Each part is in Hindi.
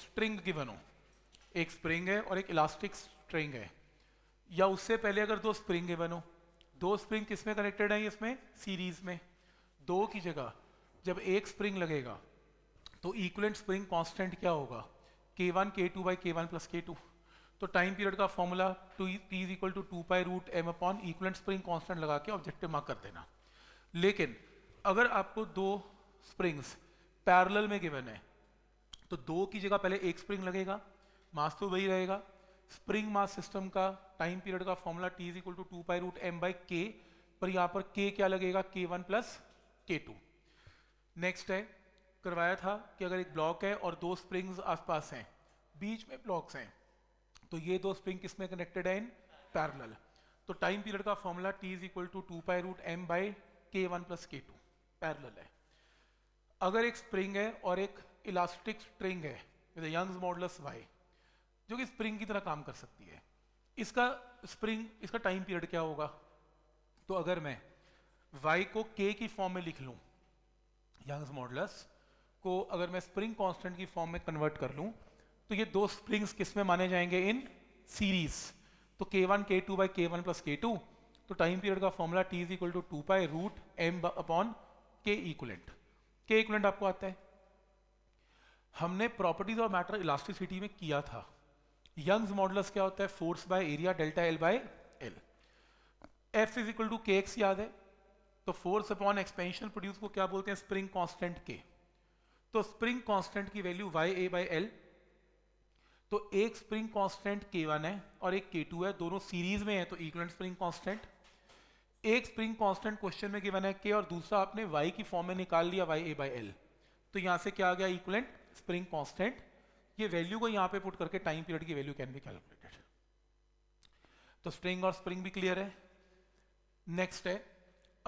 स्ट्रिंग गिवन हो एक स्प्रिंग है और एक इलास्टिक स्ट्रिंग है या उससे पहले अगर दो स्प्रिंग गिवन हो दो स्प्रिंग किसमें कनेक्टेड है इसमें सीरीज में दो की जगह जब एक स्प्रिंग लगेगा तो इक्वलेंट स्प्रिंग कांस्टेंट क्या होगा K one K two by K one plus K two तो टाइम पीरियड का formula two T is equal to two by root M upon equivalent spring constant लगा के ऑब्जेक्टिव मार्क कर देना लेकिन अगर आपको दो स्प्रिंग्स पैरल में गिवन है तो दो की जगह पहले एक स्प्रिंग लगेगा मास तो वही रहेगा स्प्रिंग मास सिस्टम का टाइम पीरियड का formula T is equal to two pi root M by के पर यहां पर के क्या लगेगा K one plus K two next है करवाया था कि अगर एक ब्लॉक है और दो स्प्रिंग्स आसपास हैं बीच में ब्लॉक्स हैं तो ये दो स्प्रिंग किस में कनेक्टेड है इन पैरल तो टाइम पीरियड का formula T is equal to two pi root M by K one plus K two parallel है अगर एक स्प्रिंग है और एक इलास्टिक स्ट्रिंग है विद यंग्स मॉडल्स वाई जो कि स्प्रिंग की तरह काम कर सकती है इसका स्प्रिंग इसका टाइम पीरियड क्या होगा तो अगर मैं वाई को के की फॉर्म में लिख लूं यंग्स मॉडल्स को अगर मैं स्प्रिंग कांस्टेंट की फॉर्म में कन्वर्ट कर लूं तो ये दो स्प्रिंग्स किस में माने जाएंगे इन सीरीज तो K one K two by K one plus K two तो टाइम पीरियड का formula T is equal to two pi root M upon K equivalent K equivalent आपको आता है हमने प्रॉपर्टीज ऑफ मैटर इलास्टिसिटी में किया था यंग्स मॉडल्स क्या होता है force by area delta L by L F is equal to K X याद है तो फोर्स अपॉन एक्सपेंशन प्रोड्यूस को क्या बोलते हैं स्प्रिंग कांस्टेंट के तो स्प्रिंग कांस्टेंट की value Y A by L तो एक स्प्रिंग कॉन्स्टेंट के वन है और एक के टू है दोनों सीरीज में तो है तो इक्वलेंट स्प्रिंग कॉन्स्टेंट एक स्प्रिंग कॉन्स्टेंट क्वेश्चन में गिवन है के और दूसरा आपने वाई की फॉर्म में निकाल लिया वाई ए बाई एल तो यहां से क्या आ गया इक्वलेंट स्प्रिंग कांस्टेंट ये वैल्यू को यहां पे पुट करके टाइम पीरियड की वैल्यू कैन बी कैलकुलेटेड तो स्ट्रिंग और स्प्रिंग भी क्लियर है नेक्स्ट है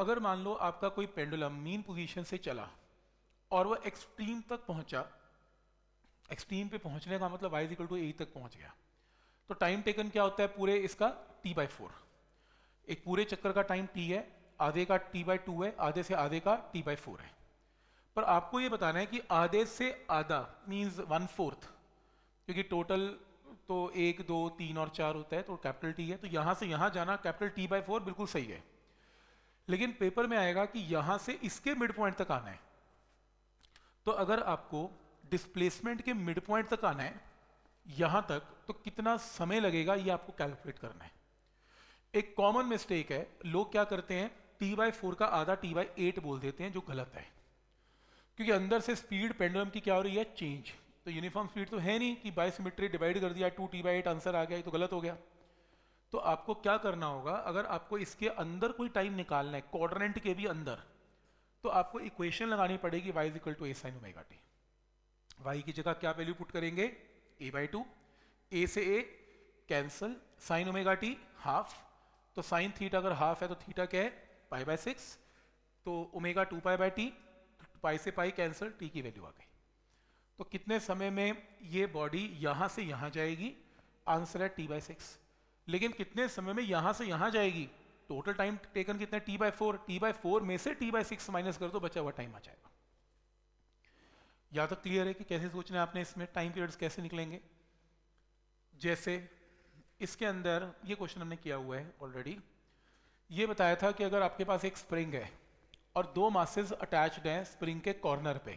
अगर मान लो आपका कोई पेंडुलम मीन पोजीशन से चला और वो एक्सट्रीम तक पहुंचा एक्सट्रीम पे पहुंचने का मतलब y इक्वल टू ए तक पहुंच गया तो टाइम टेकन क्या होता है पूरे इसका t बाई फोर एक पूरे चक्कर का टाइम t है आधे का t बाई टू है आधे से आधे का t बाई फोर है पर आपको ये बताना है कि आधे से आधा मीन्स वन फोर्थ क्योंकि टोटल तो एक दो तीन और चार होता है तो कैपिटल टी है तो यहां से यहां जाना कैपिटल टी बाई फोर बिल्कुल सही है लेकिन पेपर में आएगा कि यहां से इसके मिड पॉइंट तक आना है तो अगर आपको डिस्प्लेसमेंट के मिड पॉइंट तक आना है यहां तक तो कितना समय लगेगा ये आपको कैलकुलेट करना है एक कॉमन मिस्टेक है लोग क्या करते हैं टी बाई फोर का आधा टी बाई एट बोल देते हैं जो गलत है क्योंकि अंदर से स्पीड पेंडुलम की क्या हो रही है चेंज तो यूनिफॉर्म स्पीड तो है नहीं कि बाई सिमिट्री डिवाइड कर दिया two T by eight answer आ गया तो गलत हो गया तो आपको क्या करना होगा अगर आपको इसके अंदर कोई टाइम निकालना है कॉर्डनेंट के भी अंदर तो आपको इक्वेशन लगानी पड़ेगी y equal to A sine omega t y की जगह क्या वैल्यू पुट करेंगे ए बाई टू ए से a cancel sine omega t half तो साइन थीटा अगर हाफ है तो थीटा क्या है पाई बाय सिक्स तो omega two pi by t pi से पाई कैंसर टी की वैल्यू आ गई तो कितने समय में ये बॉडी यहां से यहां जाएगी आंसर है टी बाई सिक्स लेकिन कितने समय में यहां से यहां जाएगी टोटल टाइम टेकन कितना t by four t by four में से टी बाई सिक्स माइनस कर दो तो बचा हुआ टाइम आ जाएगा यहाँ तक तो क्लियर है कि कैसे सोचना है आपने इसमें टाइम पीरियड्स कैसे निकलेंगे जैसे इसके अंदर ये क्वेश्चन हमने किया हुआ है ऑलरेडी ये बताया था कि अगर आपके पास एक स्प्रिंग है और दो मासेस अटैच्ड हैं स्प्रिंग के कॉर्नर पे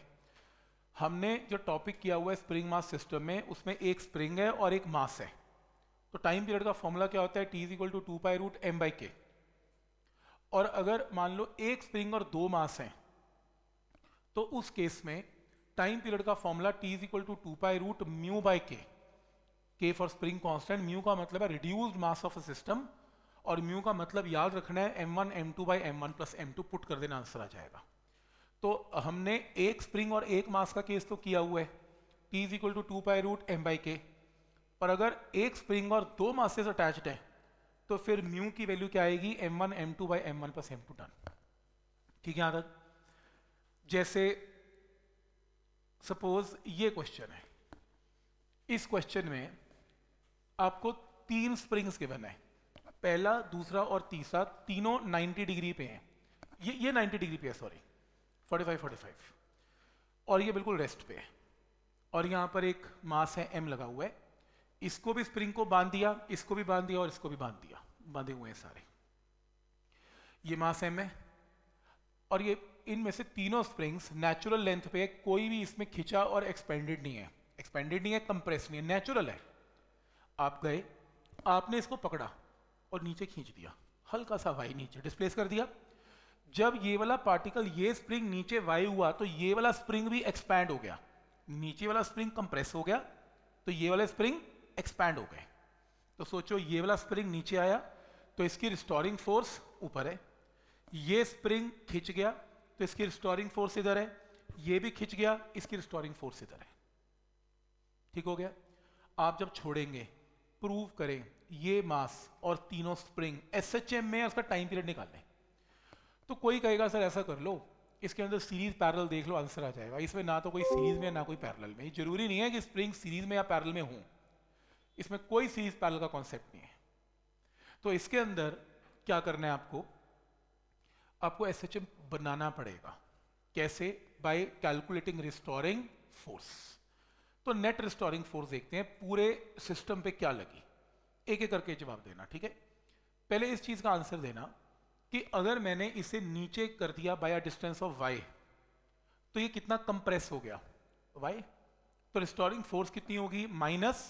हमने जो टॉपिक किया हुआ है स्प्रिंग मास सिस्टम में उसमें एक स्प्रिंग है और एक मास है तो टाइम पीरियड का फॉर्मूला क्या होता है t is equal to two pi root M by k और अगर मान लो एक स्प्रिंग और दो मास हैं तो उस केस में टाइम पीरियड का formula T is equal to two pi root mu by k k for spring constant mu का मतलब है reduced mass of a system और म्यू का मतलब याद रखना है m one M two by M one plus M two put कर देना आंसर आ जाएगा तो हमने एक स्प्रिंग और एक मास का केस तो किया हुआ है t is equal to two by root M by के पर अगर एक स्प्रिंग और दो मासेस अटैच्ड हैं तो फिर म्यू की वैल्यू क्या आएगी m one M two by M one plus M two done ठीक है यहाँ जैसे सपोज ये क्वेश्चन है इस क्वेश्चन में आपको तीन स्प्रिंग्स के बनाए पहला दूसरा और तीसरा तीनों 90 डिग्री पे हैं ये ये 90 डिग्री पे है सॉरी 45 45 और ये बिल्कुल रेस्ट पे है और यहाँ पर एक मास है एम लगा हुआ है इसको भी स्प्रिंग को बांध दिया इसको भी बांध दिया और इसको भी बांध दिया बांधे हुए हैं सारे ये मास एम है और ये इनमें से तीनों स्प्रिंग्स नेचुरल लेंथ पे है कोई भी इसमें खिंचा और एक्सपेंडेड नहीं है एक्सपेंडेड नहीं है कंप्रेस नहीं है नेचुरल है आप गए आपने इसको पकड़ा और नीचे खींच दिया हल्का सा वाई नीचे डिस्प्लेस कर दिया जब ये वाला पार्टिकल ये स्प्रिंग नीचे वाई हुआ तो ये वाला स्प्रिंग भी एक्सपैंड हो गया नीचे वाला स्प्रिंग कंप्रेस हो गया तो ये वाला स्प्रिंग एक्सपैंड हो गए तो सोचो ये वाला स्प्रिंग नीचे आया तो इसकी रिस्टोरिंग फोर्स ऊपर है ये स्प्रिंग खिंच गया तो इसकी रिस्टोरिंग फोर्स इधर है ये भी खिंच गया इसकी रिस्टोरिंग फोर्स इधर है ठीक हो गया आप जब छोड़ेंगे प्रूव करें ये मास और तीनों स्प्रिंग एस एच एम में उसका टाइम पीरियड निकालना तो कोई कहेगा सर ऐसा कर लो इसके अंदर सीरीज पैरल देख लो आंसर आ जाएगा इसमें ना तो कोई सीरीज में ना कोई पैरल में जरूरी नहीं है कि स्प्रिंग सीरीज में या पैरल में हो इसमें कोई सीरीज पैरल का कॉन्सेप्ट नहीं है तो इसके अंदर क्या करना है आपको आपको एस एच एम बनाना पड़ेगा कैसे बाय कैलकुलेटिंग रिस्टोरिंग फोर्स तो नेट रिस्टोरिंग फोर्स देखते हैं पूरे सिस्टम पे क्या लगी एक एक करके जवाब देना ठीक है पहले इस चीज़ का आंसर देना कि अगर मैंने इसे नीचे कर दिया by a distance of y तो ये कितना कंप्रेस हो गया वाई तो रिस्टोरिंग फोर्स कितनी होगी माइनस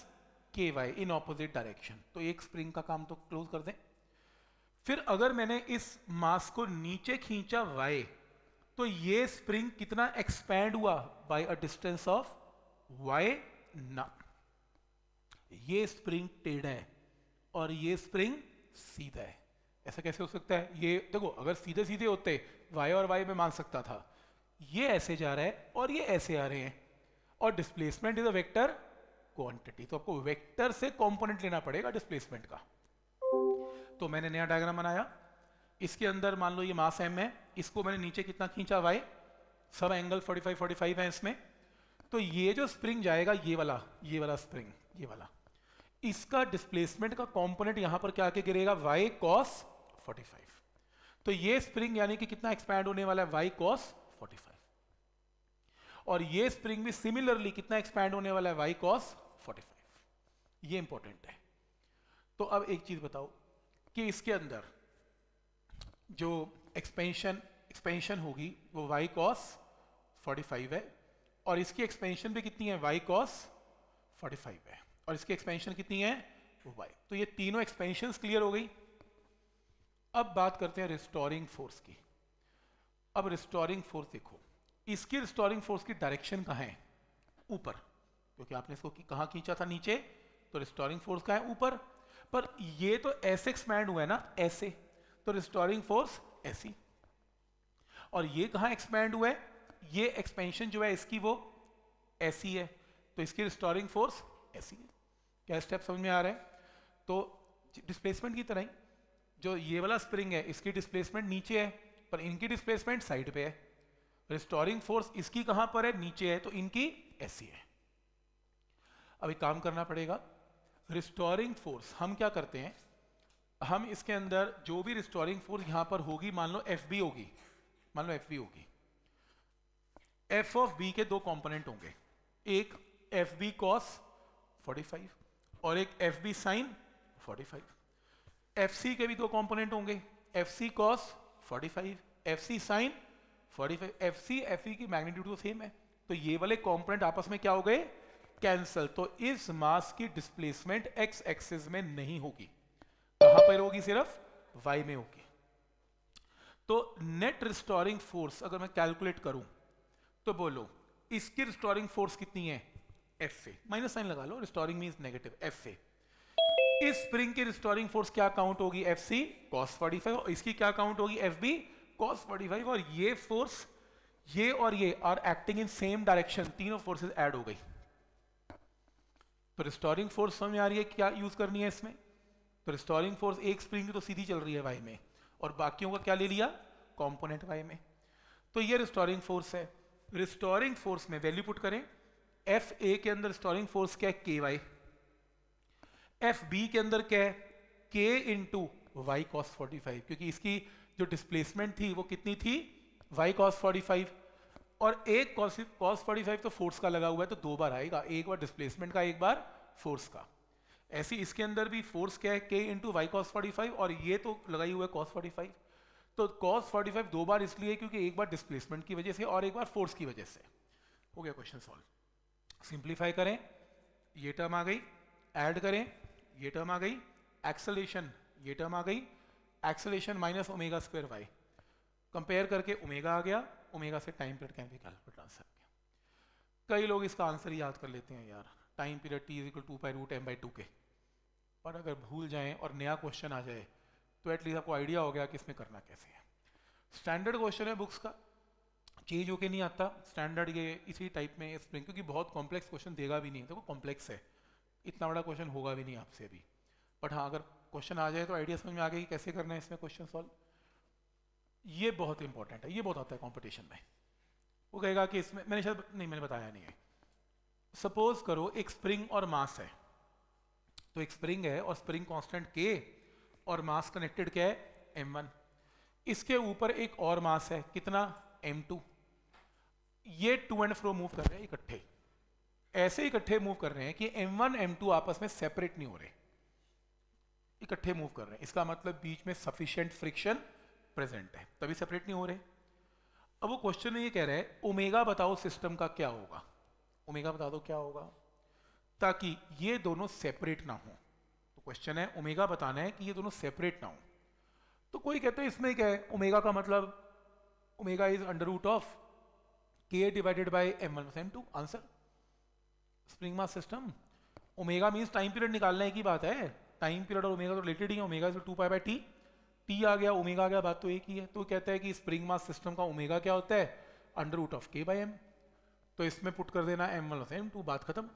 के वाई इन ऑपोजिट डायरेक्शन तो एक स्प्रिंग का काम तो क्लोज कर दें फिर अगर मैंने इस मास को नीचे खींचा वाई तो ये स्प्रिंग कितना एक्सपैंड हुआ by a distance of y ना ये स्प्रिंग टेढ़ा है और ये स्प्रिंग सीधा है ऐसा कैसे हो सकता है ये देखो अगर सीधे सीधे होते वाई और वाई में मान सकता था ये ऐसे जा रहा है और ये ऐसे आ रहे हैं और displacement is a vector quantity तो आपको वेक्टर से कंपोनेंट लेना पड़ेगा डिस्प्लेसमेंट का तो मैंने नया डायग्राम बनाया इसके अंदर मान लो ये मास एम है इसको मैंने नीचे कितना खींचा वाई सब एंगल 45 45 है इसमें तो ये जो स्प्रिंग जाएगा ये वाला ये वाला स्प्रिंग ये वाला इसका डिस्प्लेसमेंट का कंपोनेंट यहां पर क्या आके गिरेगा कॉस फोर्टी 45 तो ये स्प्रिंग यानी कि कितना एक्सपैंड होने वाला है y cos 45 और ये स्प्रिंग भी सिमिलरली कितना एक्सपैंड होने वाला है y cos 45 ये इंपॉर्टेंट है तो अब एक चीज बताओ कि इसके अंदर जो एक्सपेंशन एक्सपेंशन होगी वो कॉस फोर्टी फाइव है और इसकी एक्सपेंशन भी कितनी है कॉस फोर्टी फाइव है और इसकी एक्सपेंशन कितनी है वाई तो ये तीनों एक्सपेंशन क्लियर हो गई अब बात करते हैं रिस्टोरिंग फोर्स की अब रिस्टोरिंग फोर्स देखो इसकी रिस्टोरिंग फोर्स की डायरेक्शन कहा है ऊपर क्योंकि आपने इसको कहा खींचा था नीचे तो रिस्टोरिंग फोर्स का है ऊपर पर ये तो ऐसे एक्सपैंड हुआ है ना ऐसे तो रिस्टोरिंग फोर्स ऐसी और ये कहा एक्सपैंड हुआ है ये एक्सपेंशन जो है इसकी वो ऐसी है तो इसकी रिस्टोरिंग फोर्स ऐसी है क्या स्टेप समझ में आ रहा है तो डिस्प्लेसमेंट की तरह ही जो ये वाला स्प्रिंग है इसकी डिस्प्लेसमेंट नीचे है पर इनकी डिस्प्लेसमेंट साइड पे है रिस्टोरिंग फोर्स इसकी कहां पर है नीचे है तो इनकी ऐसी है अब एक काम करना पड़ेगा रिस्टोरिंग फोर्स हम क्या करते हैं हम इसके अंदर जो भी रिस्टोरिंग फोर्स यहां पर होगी मान लो एफ होगी मान लो एफ होगी एफ ऑफ बी के दो कंपोनेंट होंगे एक एफ बी कॉस 45 और एक F B sine 45 F C के भी दो कॉम्पोनेंट होंगे F C cos forty five F C sine 45 F C F E की मैग्नीट्यूड तो सेम है तो ये वाले कॉम्पोनेंट आपस में क्या हो गए कैंसल तो इस मास की डिस्प्लेसमेंट एक्स एक्सिस में नहीं होगी कहां पर होगी सिर्फ वाई में होगी तो नेट रिस्टोरिंग फोर्स अगर मैं कैलकुलेट करूं तो बोलो इसकी रिस्टोरिंग फोर्स कितनी है एफ ए माइनस साइन लगा लो restoring mean negative F A इस स्प्रिंग की रिस्टोरिंग फोर्स क्या काउंट होगी F C cos forty five इसकी क्या काउंट होगी F B cos forty five और ये फोर्स ये और ये are acting in same direction तीनों फोर्सेस एड हो गई तो रिस्टोरिंग फोर्स समझ आ रही है क्या यूज करनी है इसमें तो रिस्टोरिंग फोर्स एक स्प्रिंग की तो सीधी चल रही है वाई में और बाकियों का क्या ले लिया कॉम्पोनेंट वाई में तो ये रिस्टोरिंग फोर्स है रिस्टोरिंग फोर्स में वैल्यू पुट करें एफ ए के अंदर स्टॉलिंग फोर्स क्या है के वाई एफ बी के अंदर क्या है k two y cos forty five क्योंकि इसकी जो डिस्प्लेसमेंट थी वो कितनी थी वाई कॉस फोर्टी फाइव और एक कॉस फोर्टी फाइव तो फोर्स का लगा हुआ है तो दो बार आएगा एक बार डिस्प्लेसमेंट का एक बार फोर्स का ऐसी इसके अंदर भी फोर्स क्या है k into y cos forty five और ये तो लगाई हुआ है कॉस फोर्टी फाइव तो कॉस फोर्टी फाइव दो बार इसलिए क्योंकि एक बार डिस्प्लेसमेंट की वजह से और एक बार फोर्स की वजह से हो गया क्वेश्चन सॉल्व सिंप्लीफाई करें ये टर्म आ गई ऐड करें ये टर्म आ गई एक्सलेशन ये टर्म आ गई acceleration minus omega square y compare करके ओमेगा आ गया ओमेगा से time period can be calculate answer गया कई लोग इसका आंसर याद कर लेते हैं यार time period t equal to by root M by two k पर अगर भूल जाएं और नया क्वेश्चन आ जाए तो एटलीस्ट आपको आइडिया हो गया कि इसमें करना कैसे है स्टैंडर्ड क्वेश्चन है बुक्स का चेंज होके नहीं आता स्टैंडर्ड ये इसी टाइप में स्प्रिंग क्योंकि बहुत कॉम्प्लेक्स क्वेश्चन देगा भी नहीं देखो कॉम्प्लेक्स है इतना बड़ा क्वेश्चन होगा भी नहीं आपसे भी बट हाँ अगर क्वेश्चन आ जाए तो आइडिया समझ में आ गया कि कैसे करना है इसमें क्वेश्चन सॉल्व ये बहुत इंपॉर्टेंट है ये बहुत आता है कॉम्पिटिशन में वो कहेगा कि इसमें मैंने शायद नहीं मैंने बताया नहीं है सपोज करो एक स्प्रिंग और मास है तो एक स्प्रिंग है और स्प्रिंग कॉन्स्टेंट के और मास कनेक्टेड क्या है एम इसके ऊपर एक और मास है कितना m2 ये टू एंड फ्रो मूव कर रहे हैं इकट्ठे ऐसे इकट्ठे मूव कर रहे हैं कि एम वन एम टू आपस में सेपरेट नहीं हो रहे इकट्ठे मूव कर रहे हैं इसका मतलब बीच में सफिशियंट फ्रिक्शन प्रेजेंट है तभी सेपरेट नहीं हो रहे अब वो क्वेश्चन ये कह रहा है ओमेगा बताओ सिस्टम का क्या होगा ओमेगा बता दो क्या होगा ताकि ये दोनों सेपरेट ना हो तो क्वेश्चन है ओमेगा बताना है कि ये दोनों सेपरेट ना हो तो कोई कहता है इसमें क्या है ओमेगा का मतलब omega is under root of k divided by M one M two answer spring mass system omega means time period निकालना एक ही बात है टाइम पीरियड और ओमेगा तो रिलेटेड ही है omega two pi by t t आ गया ओमेगा आ गया बात तो एक ही है तो कहता है कि स्प्रिंग मास सिस्टम का ओमेगा क्या होता है under root of k by m तो इसमें पुट कर देना एम वन एम टू बात खत्म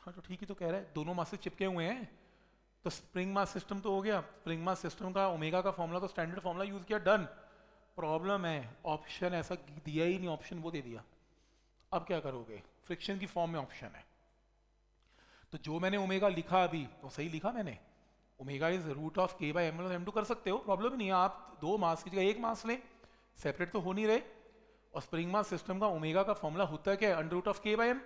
हाँ तो ठीक ही तो कह रहा है दोनों मास चिपके हुए हैं तो स्प्रिंग मास सिस्टम तो हो गया स्प्रिंग मास सिस्टम का ओमेगा का फॉर्मुला तो स्टैंडर्ड फॉर्मुला यूज किया डन प्रॉब्लम है ऑप्शन ऐसा दिया ही नहीं ऑप्शन वो दे दिया अब क्या करोगे फ्रिक्शन की फॉर्म में ऑप्शन है तो जो मैंने ओमेगा लिखा अभी वो तो सही लिखा मैंने omega is root of k by m m two कर सकते हो प्रॉब्लम नहीं है आप दो मास की जगह एक मास लें सेपरेट तो हो नहीं रहे और स्प्रिंग मास सिस्टम का ओमेगा का फॉर्मूला होता क्या है under root of k by m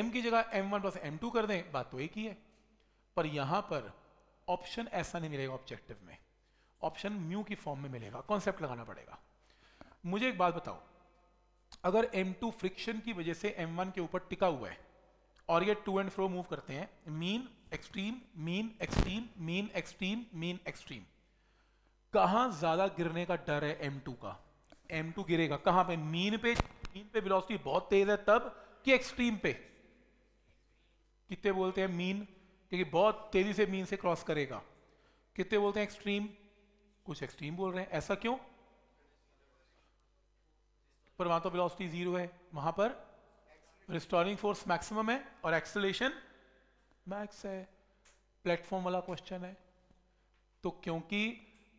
m की जगह m one plus M two कर दें बात तो एक ही है पर यहाँ पर ऑप्शन ऐसा नहीं मिलेगा ऑब्जेक्टिव में ऑप्शन म्यू की फॉर्म में मिलेगा कॉन्सेप्ट लगाना पड़ेगा मुझे एक बात बताओ अगर M2 फ्रिक्शन की वजह से M1 के ऊपर टिका हुआ है और ये टू एंड फ्रो मूव करते हैं mean extreme mean extreme mean extreme mean extreme कहा ज्यादा गिरने का डर है M2 का M2 गिरेगा कहां पे मीन पे मीन पे वेलोसिटी बहुत तेज है तब कि एक्सट्रीम पे कितने बोलते हैं मीन क्योंकि बहुत तेजी से मीन से क्रॉस करेगा कितने बोलते हैं एक्सट्रीम कुछ एक्सट्रीम बोल रहे हैं ऐसा क्यों तो वेलोसिटी जीरो है वहां पर रिस्टोरिंग फोर्स मैक्सिमम है और एक्सलेशन मैक्स है प्लेटफॉर्म वाला क्वेश्चन है तो क्योंकि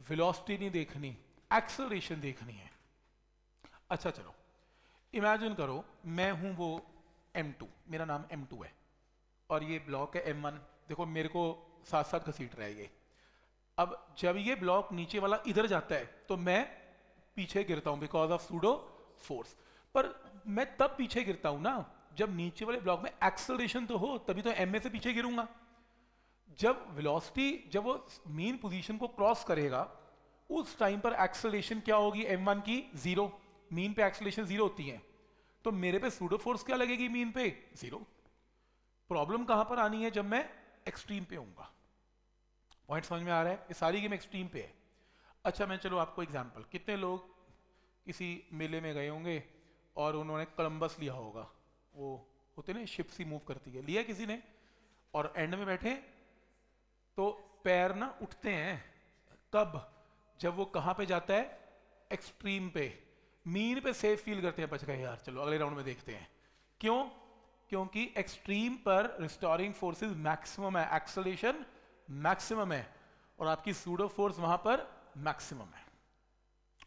वेलोसिटी नहीं देखनी एक्सलरेशन देखनी है अच्छा चलो इमेजिन करो मैं हूं वो M2 मेरा नाम M2 है और ये ब्लॉक है M1 देखो मेरे को साथ साथ घसीट रहा है ये अब जब ये ब्लॉक नीचे वाला इधर जाता है तो मैं पीछे गिरता हूं बिकॉज ऑफ सूडो फोर्स पर मैं तब पीछे गिरता हूं ना जब नीचे वाले ब्लॉक में एक्सलेशन तो हो तभी तो एम ए से पीछे गिरूंगा जब वेलोसिटी जब वो मेन पोजीशन को क्रॉस करेगा उस टाइम पर एक्सलेशन क्या होगी एम वन की जीरो मीन पे एक्सलेशन जीरो होती है तो मेरे पे सूडो फोर्स क्या लगेगी मीन पे जीरो प्रॉब्लम कहां पर आनी है जब मैं एक्सट्रीम पे होऊंगा पॉइंट समझ में आ रहा है ये सारी गेम एक्सट्रीम पे है अच्छा मैं चलो आपको एग्जाम्पल कितने लोग किसी मेले में गए होंगे और उन्होंने कलम्बस लिया होगा वो होते ना शिप सी मूव करती है लिया किसी ने और एंड में बैठे तो पैर ना उठते हैं कब जब वो कहाँ पे जाता है एक्सट्रीम पे मीन पे सेफ फील करते हैं बच गए यार चलो अगले राउंड में देखते हैं क्यों क्योंकि एक्सट्रीम पर रिस्टोरिंग फोर्सेस मैक्सिमम है एक्सलेशन मैक्सिमम है और आपकी सूडो फोर्स वहां पर मैक्सिमम है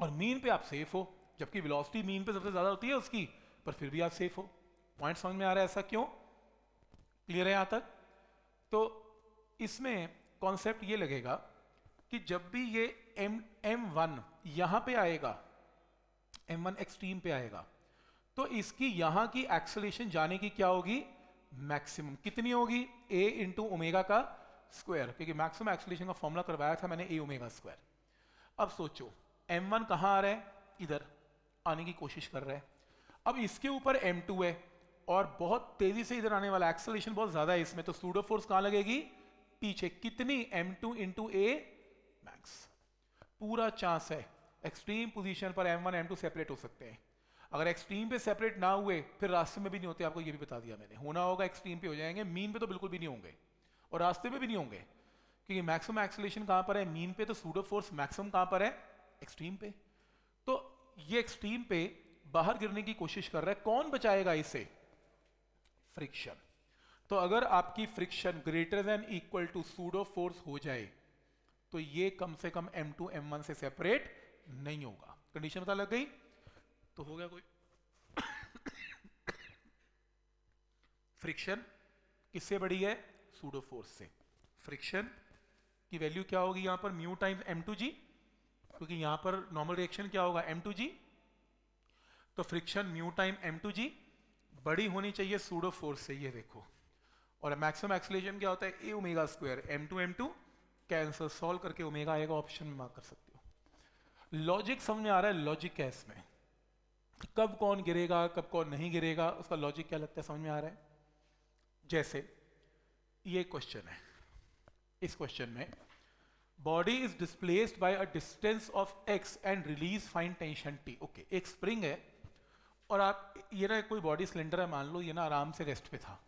और मीन पे आप सेफ हो जबकि वेलोसिटी मीन पे सबसे ज्यादा होती है उसकी पर फिर भी आप सेफ हो पॉइंट समझ में आ रहा है ऐसा क्यों क्लियर है यहां तक तो इसमें कॉन्सेप्ट ये लगेगा कि जब भी ये एम एम वन यहां पर आएगा एम वन एक्सट्रीम पे आएगा तो इसकी यहां की एक्सलेशन जाने की क्या होगी मैक्सिमम कितनी होगी ए इंटू ओमेगा का स्क्वायर क्योंकि मैक्सिमम एक्सलेशन का फॉर्मुला करवाया था मैंने ए ओमेगा स्क्वायर अब सोचो एम वन कहाँ आ रहा है इधर आने की कोशिश कर रहा है अब इसके ऊपर एम टू है और बहुत तेजी से इधर आने वाला एक्सलेशन बहुत ज्यादा है इसमें तो स्टूडो फोर्स कहाँ लगेगी पीछे कितनी m two into a max पूरा चांस है एक्सट्रीम पोजिशन पर m one M two separate हो सकते हैं अगर एक्सट्रीम पे सेपरेट ना हुए फिर रास्ते में भी नहीं होते आपको ये भी बता दिया मैंने होना होगा एक्सट्रीम पे हो जाएंगे मीन पे तो बिल्कुल भी नहीं होंगे और रास्ते में भी नहीं होंगे क्योंकि मैक्सिमम एक्सलेशन कहां पर है मीन पे तो सूडो फोर्स मैक्सिमम कहां पर है एक्सट्रीम पे तो ये एक्सट्रीम पे बाहर गिरने की कोशिश कर रहा है कौन बचाएगा इसे फ्रिक्शन तो अगर आपकी friction greater than equal to pseudo force हो जाए तो ये कम से कम एम टू एम वन से सेपरेट नहीं होगा कंडीशन पता लग गई तो हो गया कोई फ्रिक्शन किससे बड़ी है सूडो फोर्स से फ्रिक्शन की वैल्यू क्या होगी यहां पर mu times m two g क्योंकि यहां पर नॉर्मल रिएक्शन क्या होगा एम टू जी तो friction mu time m two g बड़ी होनी चाहिए सूडो फोर्स से ये देखो और मैक्सिमम एक्सलेशन क्या होता है a omega square m two m two cancel solve करके ओमेगा आएगा ऑप्शन में मार्क कर सकते हो लॉजिक समझ में आ रहा है लॉजिक क्या इसमें कब कौन गिरेगा कब कौन नहीं गिरेगा उसका लॉजिक क्या लगता है समझ में आ रहा है जैसे ये क्वेश्चन है इस क्वेश्चन में body is displaced by a distance of x and release find tension t okay एक स्प्रिंग है और आप ये ना कोई बॉडी सिलेंडर है मान लो ये ना आराम से रेस्ट पे था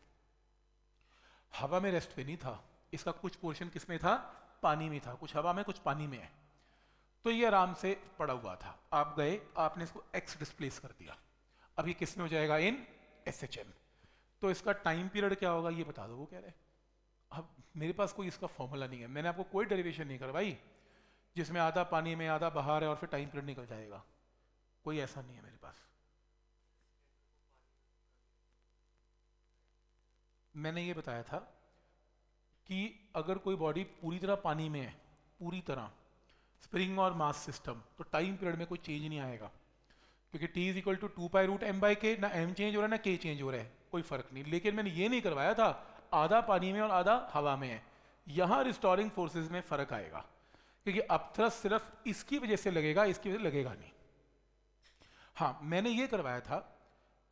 हवा में रेस्ट पे नहीं था इसका कुछ पोर्शन किस में था पानी में था कुछ हवा में कुछ पानी में है तो ये आराम से पड़ा हुआ था आप गए आपने इसको एक्स डिस्प्लेस कर दिया अब ये किस में हो जाएगा इन एस एच एम तो इसका टाइम पीरियड क्या होगा ये बता दो वो कह रहे अब मेरे पास कोई इसका फॉर्मूला नहीं है मैंने आपको कोई डेरिवेशन नहीं करवाई जिसमें आधा पानी में आधा बाहर है और फिर टाइम पीरियड निकल जाएगा कोई ऐसा नहीं है मेरे पास मैंने ये बताया था कि अगर कोई बॉडी पूरी तरह पानी में है पूरी तरह स्प्रिंग और मास सिस्टम तो टाइम पीरियड में कोई चेंज नहीं आएगा क्योंकि t is equal to two pi root M by k ना एम चेंज हो रहा है ना के चेंज हो रहा है कोई फर्क नहीं लेकिन मैंने ये नहीं करवाया था आधा पानी में और आधा हवा में है यहां रिस्टोरिंग फोर्सेस में फर्क आएगा क्योंकि अपथ्रस्ट सिर्फ इसकी वजह से लगेगा इसकी वजह से लगेगा नहीं हाँ मैंने ये करवाया था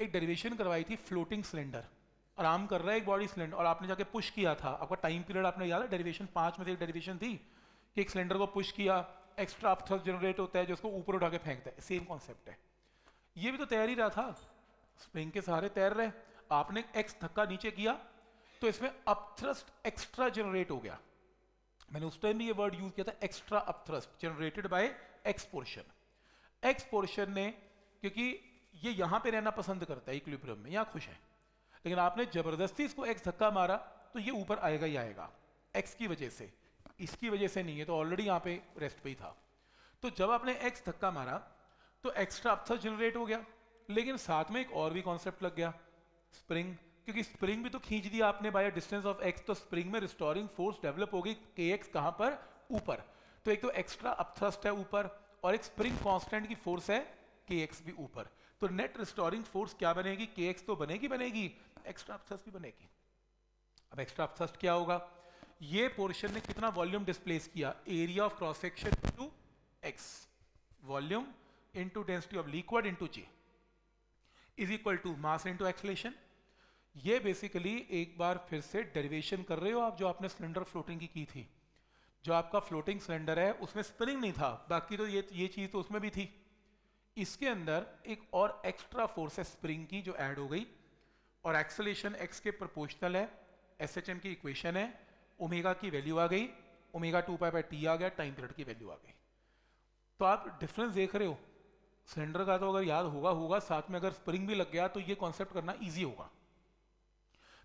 एक डेरिवेशन करवाई थी फ्लोटिंग सिलेंडर आराम कर रहा है एक बॉडी सिलेंडर और आपने जाके पुश किया था आपका टाइम पीरियड आपने याद है डेरिवेशन पांच में से एक डेरिवेशन थी कि एक सिलेंडर को पुश किया एक्स्ट्रा अपथ्रस्ट जनरेट होता है जो उसको ऊपर उठा के फेंकता है सेम कॉन्सेप्ट है ये भी तो तैयार ही रहा था स्प्रिंग के सहारे तैर रहे आपने एक्स धक्का नीचे किया तो इसमें अपथ्रस्ट एक्स्ट्रा जनरेट हो गया मैंने उस टाइम भी ये वर्ड यूज किया था extra upthrust generated by x portion x portion ने क्योंकि ये यहां पे रहना पसंद करता है इक्विलिब्रियम में यहां खुश है लेकिन आपने जबरदस्ती इसको एक्स धक्का मारा तो ये ऊपर आएगा ही आएगा एक्स की वजह से इसकी वजह से नहीं है तो ऑलरेडी यहां पे रेस्ट पे ही था तो जब आपने एक्स धक्का मारा तो एक्स्ट्रा अपथ्रस्ट जनरेट हो गया लेकिन साथ में एक और भी कॉन्सेप्ट लग गया स्प्रिंग क्योंकि स्प्रिंग भी तो खींच दिया आपने बाय डिस्टेंस ऑफ एक्स तो स्प्रिंग में रिस्टोरिंग फोर्स डेवलप होगी के एक्स कहां पर ऊपर तो एक तो एक्स्ट्रा अपथ्रस्ट है ऊपर और एक स्प्रिंग कांस्टेंट की फोर्स है के एक्स भी ऊपर तो नेट रिस्टोरिंग फोर्स क्या बनेगी के एक्स तो बनेगी बनेगी एक्स्ट्रा अपथ्रस्ट भी बनेगी अब एक्स्ट्रा अपथ्रस्ट क्या होगा ये पोर्शन ने कितना वॉल्यूम डिस्प्लेस किया area of cross section two x volume into density of liquid into g is equal to mass into acceleration ये बेसिकली एक बार फिर से डेरिवेशन कर रहे हो आप जो आपने सिलेंडर फ्लोटिंग की की थी जो आपका फ्लोटिंग सिलेंडर है उसमें स्प्रिंग नहीं था बाकी तो ये ये चीज़ तो उसमें भी थी इसके अंदर एक और एक्स्ट्रा फोर्स है स्प्रिंग की जो ऐड हो गई और एक्सलेशन एक्स के प्रोपोर्शनल है एस एच एम की इक्वेशन है ओमेगा की वैल्यू आ गई omega two pi by t आ गया टाइम पीरियड की वैल्यू आ गई तो आप डिफरेंस देख रहे हो सिलेंडर का तो अगर याद होगा होगा साथ में अगर स्प्रिंग भी लग गया तो ये कॉन्सेप्ट करना ईजी होगा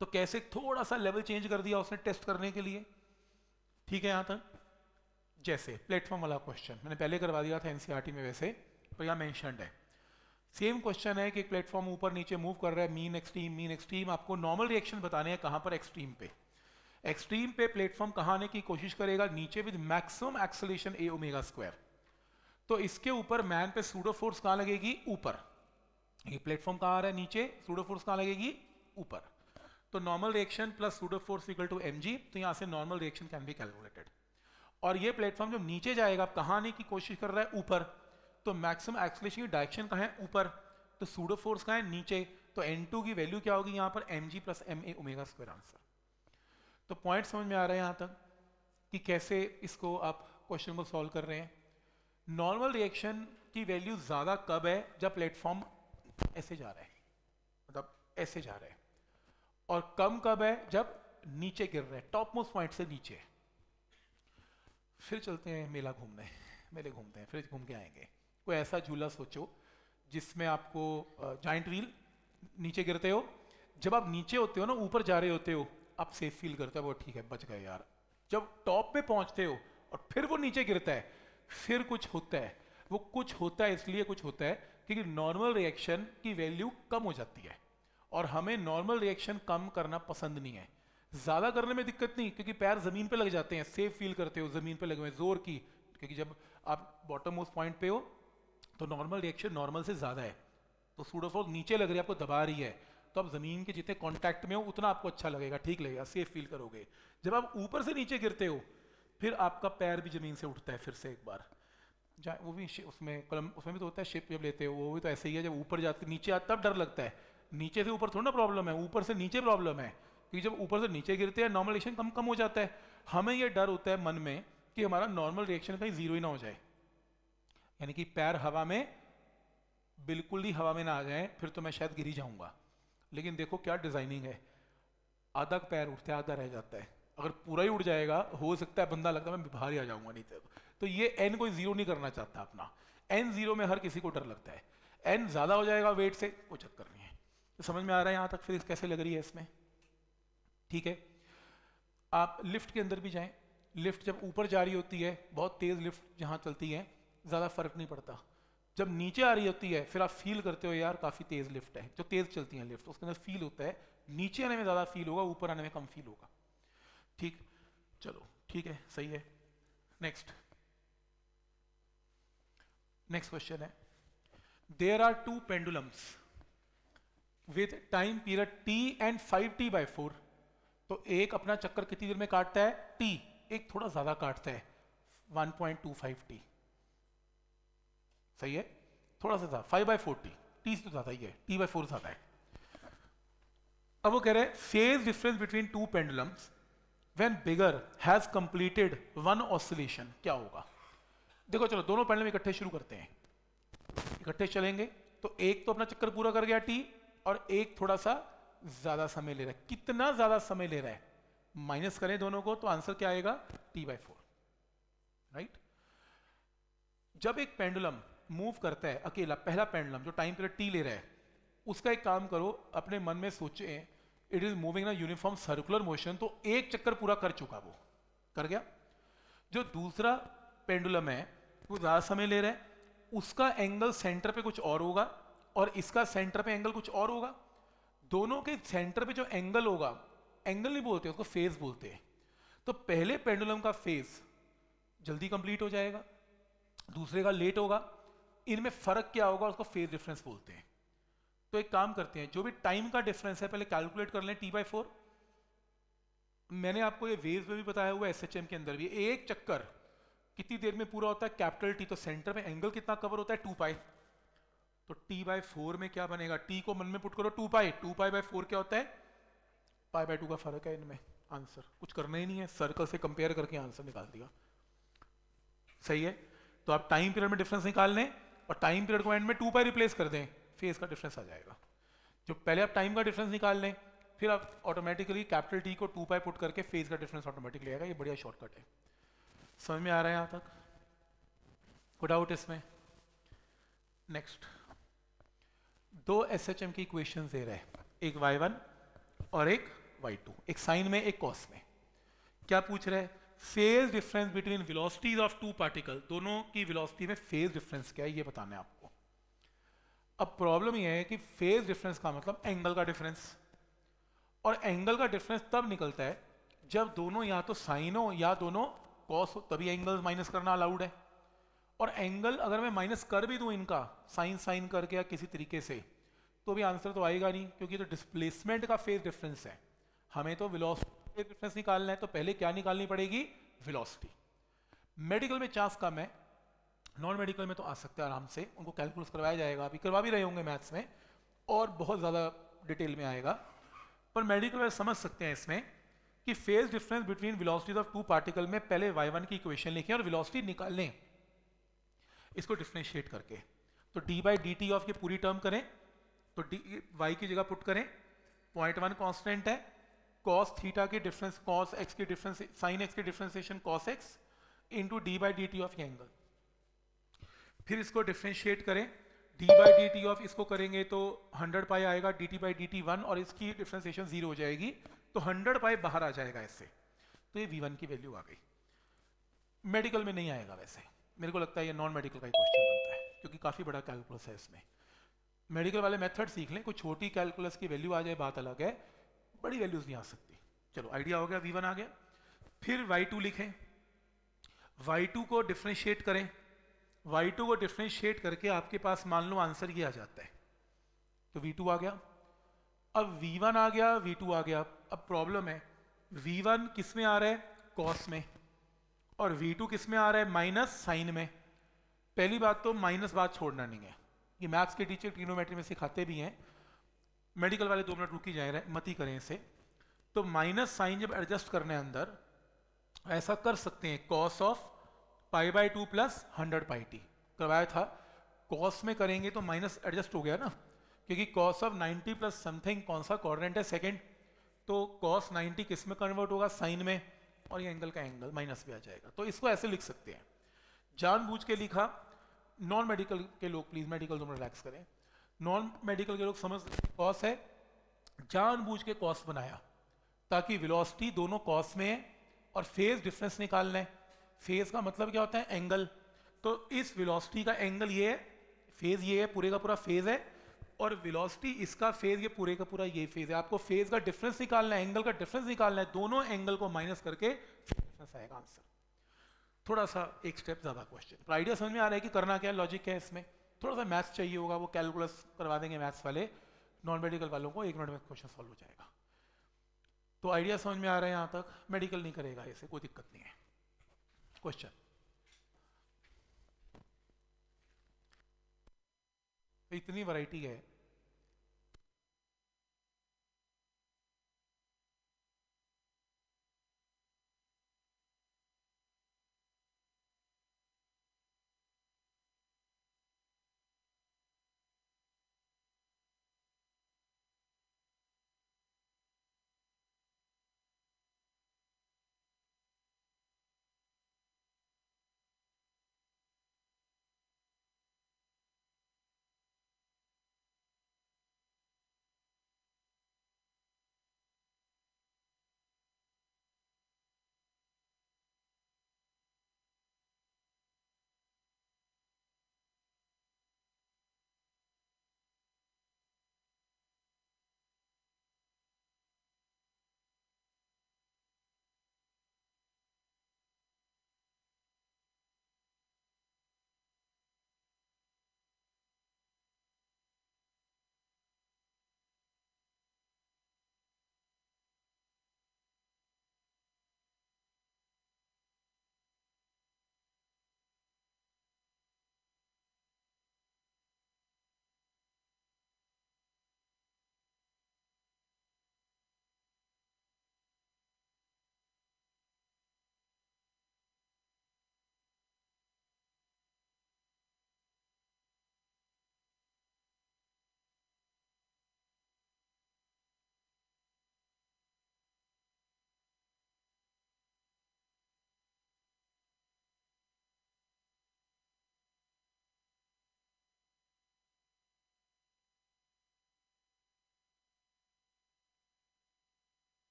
तो कैसे थोड़ा सा लेवल चेंज कर दिया उसने टेस्ट करने के लिए ठीक है यहां तक जैसे प्लेटफॉर्म वाला क्वेश्चन मैंने पहले करवा दिया था एनसीईआरटी e में वैसे पर यहाँ मैं सेम क्वेश्चन है कि एक प्लेटफॉर्म ऊपर नीचे मूव कर रहा है मीन एक्सट्रीम मीन एक्सट्रीम आपको नॉर्मल रिएक्शन बताने हैं कहां पर एक्सट्रीम पे एक्सट्रीम पे प्लेटफॉर्म कहां आने की कोशिश करेगा नीचे with maximum acceleration a omega square तो इसके ऊपर मैन पे सूडो फोर्स कहां लगेगी ऊपर ये प्लेटफॉर्म कहां आ रहा है नीचे सूडो फोर्स कहां लगेगी ऊपर तो normal reaction plus pseudo force equal to m तो यहाँ से normal reaction can be calculated और ये प्लेटफॉर्म जब नीचे जाएगा कहाँ आने की कोशिश कर रहा है ऊपर तो मैक्सिमम एक्सलेशन की डायरेक्शन कहाँ है ऊपर तो सूडो फोर्स कहाँ है नीचे तो N2 की वैल्यू क्या होगी यहाँ पर m g plus m a omega square answer तो पॉइंट समझ में आ रहा है यहाँ तक कि कैसे इसको आप क्वेश्चन को सॉल्व कर रहे हैं नॉर्मल रिएक्शन की वैल्यू ज़्यादा कब है जब प्लेटफॉर्म ऐसे जा रहा है मतलब ऐसे जा रहा है और कम कब है जब नीचे गिर रहे हैं टॉप मोस्ट पॉइंट से नीचे फिर चलते हैं मेला घूमने मेले घूमते हैं फिर घूम के आएंगे कोई ऐसा झूला सोचो जिसमें आपको जॉइंट व्हील नीचे गिरते हो जब आप नीचे होते हो ना ऊपर जा रहे होते हो आप सेफ फील करते हो वो ठीक है बच गए यार जब टॉप पे पहुंचते हो और फिर वो नीचे गिरता है फिर कुछ होता है वो कुछ होता है इसलिए कुछ होता है क्योंकि नॉर्मल रिएक्शन की वैल्यू कम हो जाती है और हमें नॉर्मल रिएक्शन कम करना पसंद नहीं है ज़्यादा करने में दिक्कत नहीं क्योंकि पैर ज़मीन पे लग जाते हैं सेफ फील करते हो ज़मीन पे लगे हुए जोर की क्योंकि जब आप बॉटम मोस्ट पॉइंट पे हो तो नॉर्मल रिएक्शन नॉर्मल से ज़्यादा है तो सूडोफोल नीचे लग रही है आपको दबा रही है तो आप ज़मीन के जितने कॉन्टैक्ट में हो उतना आपको अच्छा लगेगा ठीक लगेगा सेफ फील करोगे जब आप ऊपर से नीचे गिरते हो फिर आपका पैर भी ज़मीन से उठता है फिर से एक बार वो भी उसमें कलम उसमें भी तो होता है शिप जब लेते हो वो भी तो ऐसे ही है जब ऊपर जाते नीचे आते तब डर लगता है नीचे से ऊपर थोड़ा ना प्रॉब्लम है ऊपर से नीचे प्रॉब्लम है क्योंकि जब ऊपर से नीचे गिरते हैं नॉर्मल रिएक्शन कम कम हो जाता है हमें यह डर होता है मन में कि हमारा नॉर्मल रिएक्शन कहीं जीरो ही ना हो जाए यानी कि पैर हवा में बिल्कुल ही हवा में ना आ जाए फिर तो मैं शायद गिरी जाऊंगा लेकिन देखो क्या डिजाइनिंग है आधा पैर उठता है आधा रह जाता है अगर पूरा ही उड़ जाएगा हो सकता है बंदा लगता है मैं बाहर ही आ जाऊंगा नहीं तो तो ये एन कोई जीरो नहीं करना चाहता अपना एन जीरो में हर किसी को डर लगता है एन ज्यादा हो जाएगा वेट से कोई चक्कर नहीं तो समझ में आ रहा है यहां तक फिर कैसे लग रही है इसमें ठीक है आप लिफ्ट के अंदर भी जाएं लिफ्ट जब ऊपर जा रही होती है बहुत तेज़ लिफ्ट जहां चलती है ज़्यादा फर्क नहीं पड़ता जब नीचे आ रही होती है फिर आप फील करते हो यार काफ़ी तेज़ लिफ्ट है जो तेज़ चलती है लिफ्ट उसके अंदर फील होता है नीचे आने में ज़्यादा फील होगा ऊपर आने में कम फील होगा ठीक चलो ठीक है सही है नेक्स्ट नेक्स्ट क्वेश्चन है there are two pendulums with time period t and five t by four तो एक अपना चक्कर कितनी देर में काटता है टी एक थोड़ा ज्यादा काटता है 1.25 टी सही है थोड़ा सा five by four t t से तो ज्यादा ही है टी बाई फोर ज्यादा है अब वो कह रहे हैं phase difference between two pendulums when bigger has completed one oscillation क्या होगा देखो चलो दोनों पेंडुलम इकट्ठे शुरू करते हैं इकट्ठे चलेंगे तो एक तो अपना चक्कर पूरा कर गया टी और एक थोड़ा सा ज्यादा समय ले रहा है कितना ज्यादा समय ले रहा है माइनस करें दोनों को तो आंसर क्या आएगा टी बाई फोर राइट जब एक पेंडुलम मूव करता है अकेला पहला पेंडुलम जो टाइम पीरियड टी ले रहा है उसका एक काम करो अपने मन में सोचे इट इज मूविंग ना यूनिफॉर्म सर्कुलर मोशन तो एक चक्कर पूरा कर चुका वो कर गया जो दूसरा पेंडुलम है वो ज़्यादा समय ले रहा है उसका एंगल सेंटर पे कुछ और होगा और इसका सेंटर पे एंगल कुछ और होगा दोनों के सेंटर पे जो एंगल होगा एंगल नहीं बोलते उसको फेस बोलते हैं तो पहले पेंडुलम का फेस जल्दी कंप्लीट हो जाएगा दूसरे का लेट होगा इनमें फर्क क्या होगा उसको फेज डिफरेंस बोलते हैं तो एक काम करते हैं जो भी टाइम का डिफरेंस है पहले कैलकुलेट कर लें टी बाई फोर मैंने आपको ये वेव में भी बताया हुआ एस एच एम के अंदर भी एक चक्कर कितनी देर में पूरा होता है कैपिटल टी तो सेंटर में एंगल कितना कवर होता है टू पाई तो t बाय फोर में क्या बनेगा t को मन में पुट करो two pi two pi by four क्या होता है पाई बाय टू का फर्क है इनमें आंसर कुछ करना ही नहीं है सर्कल से कंपेयर करके आंसर निकाल दिया सही है तो आप टाइम पीरियड में डिफरेंस निकाल लें और टाइम पीरियड को एंड में टू पाई रिप्लेस कर दें फेस का डिफरेंस आ जाएगा जो पहले आप टाइम का डिफरेंस निकाल लें फिर आप ऑटोमेटिकली कैपिटल टी को टू पाई पुट करके फेस का डिफरेंस ऑटोमेटिकली आएगा ये बढ़िया शॉर्टकट है समझ में आ रहा है यहाँ तक कोई डाउट इसमें नेक्स्ट दो एस एच एम की इक्वेशन दे रहे एक वाई वन और एक वाई टू एक साइन में एक कॉस में क्या पूछ रहे phase difference between velocities of two particle दोनों की वेलोसिटी में फेज डिफरेंस क्या है ये बताना है आपको अब प्रॉब्लम ये है कि फेज डिफरेंस का मतलब एंगल का डिफरेंस और एंगल का डिफरेंस तब निकलता है जब दोनों या तो साइन हो या दोनों कॉस हो तभी एंगल माइनस करना अलाउड है और एंगल अगर मैं माइनस कर भी दूं इनका साइन साइन करके या किसी तरीके से तो भी आंसर तो आएगा नहीं क्योंकि तो डिस्प्लेसमेंट का फेज डिफरेंस है हमें तो वेलोसिटी डिफरेंस निकालना है तो पहले क्या निकालनी पड़ेगी वेलोसिटी मेडिकल में चांस कम है नॉन मेडिकल में तो आ सकते हैं आराम से उनको कैलकुलेट करवाया जाएगा अभी करवा भी रहे होंगे मैथ्स में और बहुत ज़्यादा डिटेल में आएगा पर मेडिकल में समझ सकते हैं इसमें कि phase difference between velocities of two particle में पहले वाई वन की इक्वेशन लिखें और विलोसिटी निकाल इसको डिफ्रेंशिएट करके तो d by d t of की पूरी टर्म करें तो डी वाई की जगह पुट करें पॉइंट वन कॉन्स्टेंट है कॉस थीटा के डिफरेंस कॉस एक्स के डिफरेंस साइन एक्स के differentiation cos x into d by d t of angle फिर इसको डिफ्रेंशिएट करें d by d t of इसको करेंगे तो 100 पाई आएगा d t by d t one और इसकी डिफ्रेंसिएशन जीरो हो जाएगी तो 100 पाई बाहर आ जाएगा इससे तो ये वी वन की वैल्यू आ गई मेडिकल में नहीं आएगा वैसे मेरे को लगता है ये नॉन मेडिकल का ही क्वेश्चन बनता है क्योंकि काफ़ी बड़ा कैलकुलस है इसमें मेडिकल वाले मेथड सीख लें कोई छोटी कैलकुलस की वैल्यू आ जाए बात अलग है बड़ी वैल्यूज नहीं आ सकती चलो आइडिया हो गया वी वन आ गया फिर वाई टू लिखें वाई टू को डिफ्रेंशिएट करें वाई टू को डिफ्रेंशिएट करके आपके पास मान लो आंसर ये आ जाता है तो वी टू आ गया अब वी वन आ गया वी टू आ गया अब प्रॉब्लम है वी वन किस में आ रहा है कॉस में और वी टू किस में आ रहा है माइनस साइन में पहली बात तो माइनस बात छोड़ना नहीं है ये मैथ्स के टीचर ट्रिग्नोमेट्री में सिखाते भी हैं मेडिकल वाले दो मिनट रुकी जाए मत ही करें इसे तो माइनस साइन जब एडजस्ट करने अंदर ऐसा कर सकते हैं cos of pi by two plus hundred pi t करवाया था कॉस में करेंगे तो माइनस एडजस्ट हो गया ना क्योंकि कॉस ऑफ 90 प्लस समथिंग कौन सा कॉर्डिनेट है सेकेंड तो कॉस 90 किस में कन्वर्ट होगा साइन में और ये एंगल का एंगल माइनस भी आ जाएगा तो इसको ऐसे लिख सकते हैं जानबूझ के लिखा नॉन मेडिकल के लोग प्लीज़ मेडिकल जोन रिलैक्स करें नॉन मेडिकल के लोग समझ कॉस है जानबूझ के कॉस बनाया ताकि वेलोसिटी दोनों कॉस में है और फेज डिफरेंस निकालना है फेज का मतलब क्या होता है एंगल तो इस वेलोसिटी का एंगल ये है फेज ये है पूरे का पूरा फेज है और वेलोसिटी इसका फेज ये पूरे का पूरा ये फेज है आपको फेज का डिफरेंस निकालना है एंगल का डिफरेंस निकालना है दोनों एंगल को माइनस करके डिफरेंस आएगा आंसर थोड़ा सा एक स्टेप ज़्यादा क्वेश्चन तो आइडिया समझ में आ रहा है कि करना क्या लॉजिक है इसमें थोड़ा सा मैथ्स चाहिए होगा वो कैलकुलस करवा देंगे मैथ्स वाले नॉन मेडिकल वालों को एक मिनट में क्वेश्चन सॉल्व हो जाएगा तो आइडिया समझ में आ रहा है यहां तक मेडिकल नहीं करेगा ऐसे कोई दिक्कत नहीं है क्वेश्चन तो इतनी वैरायटी है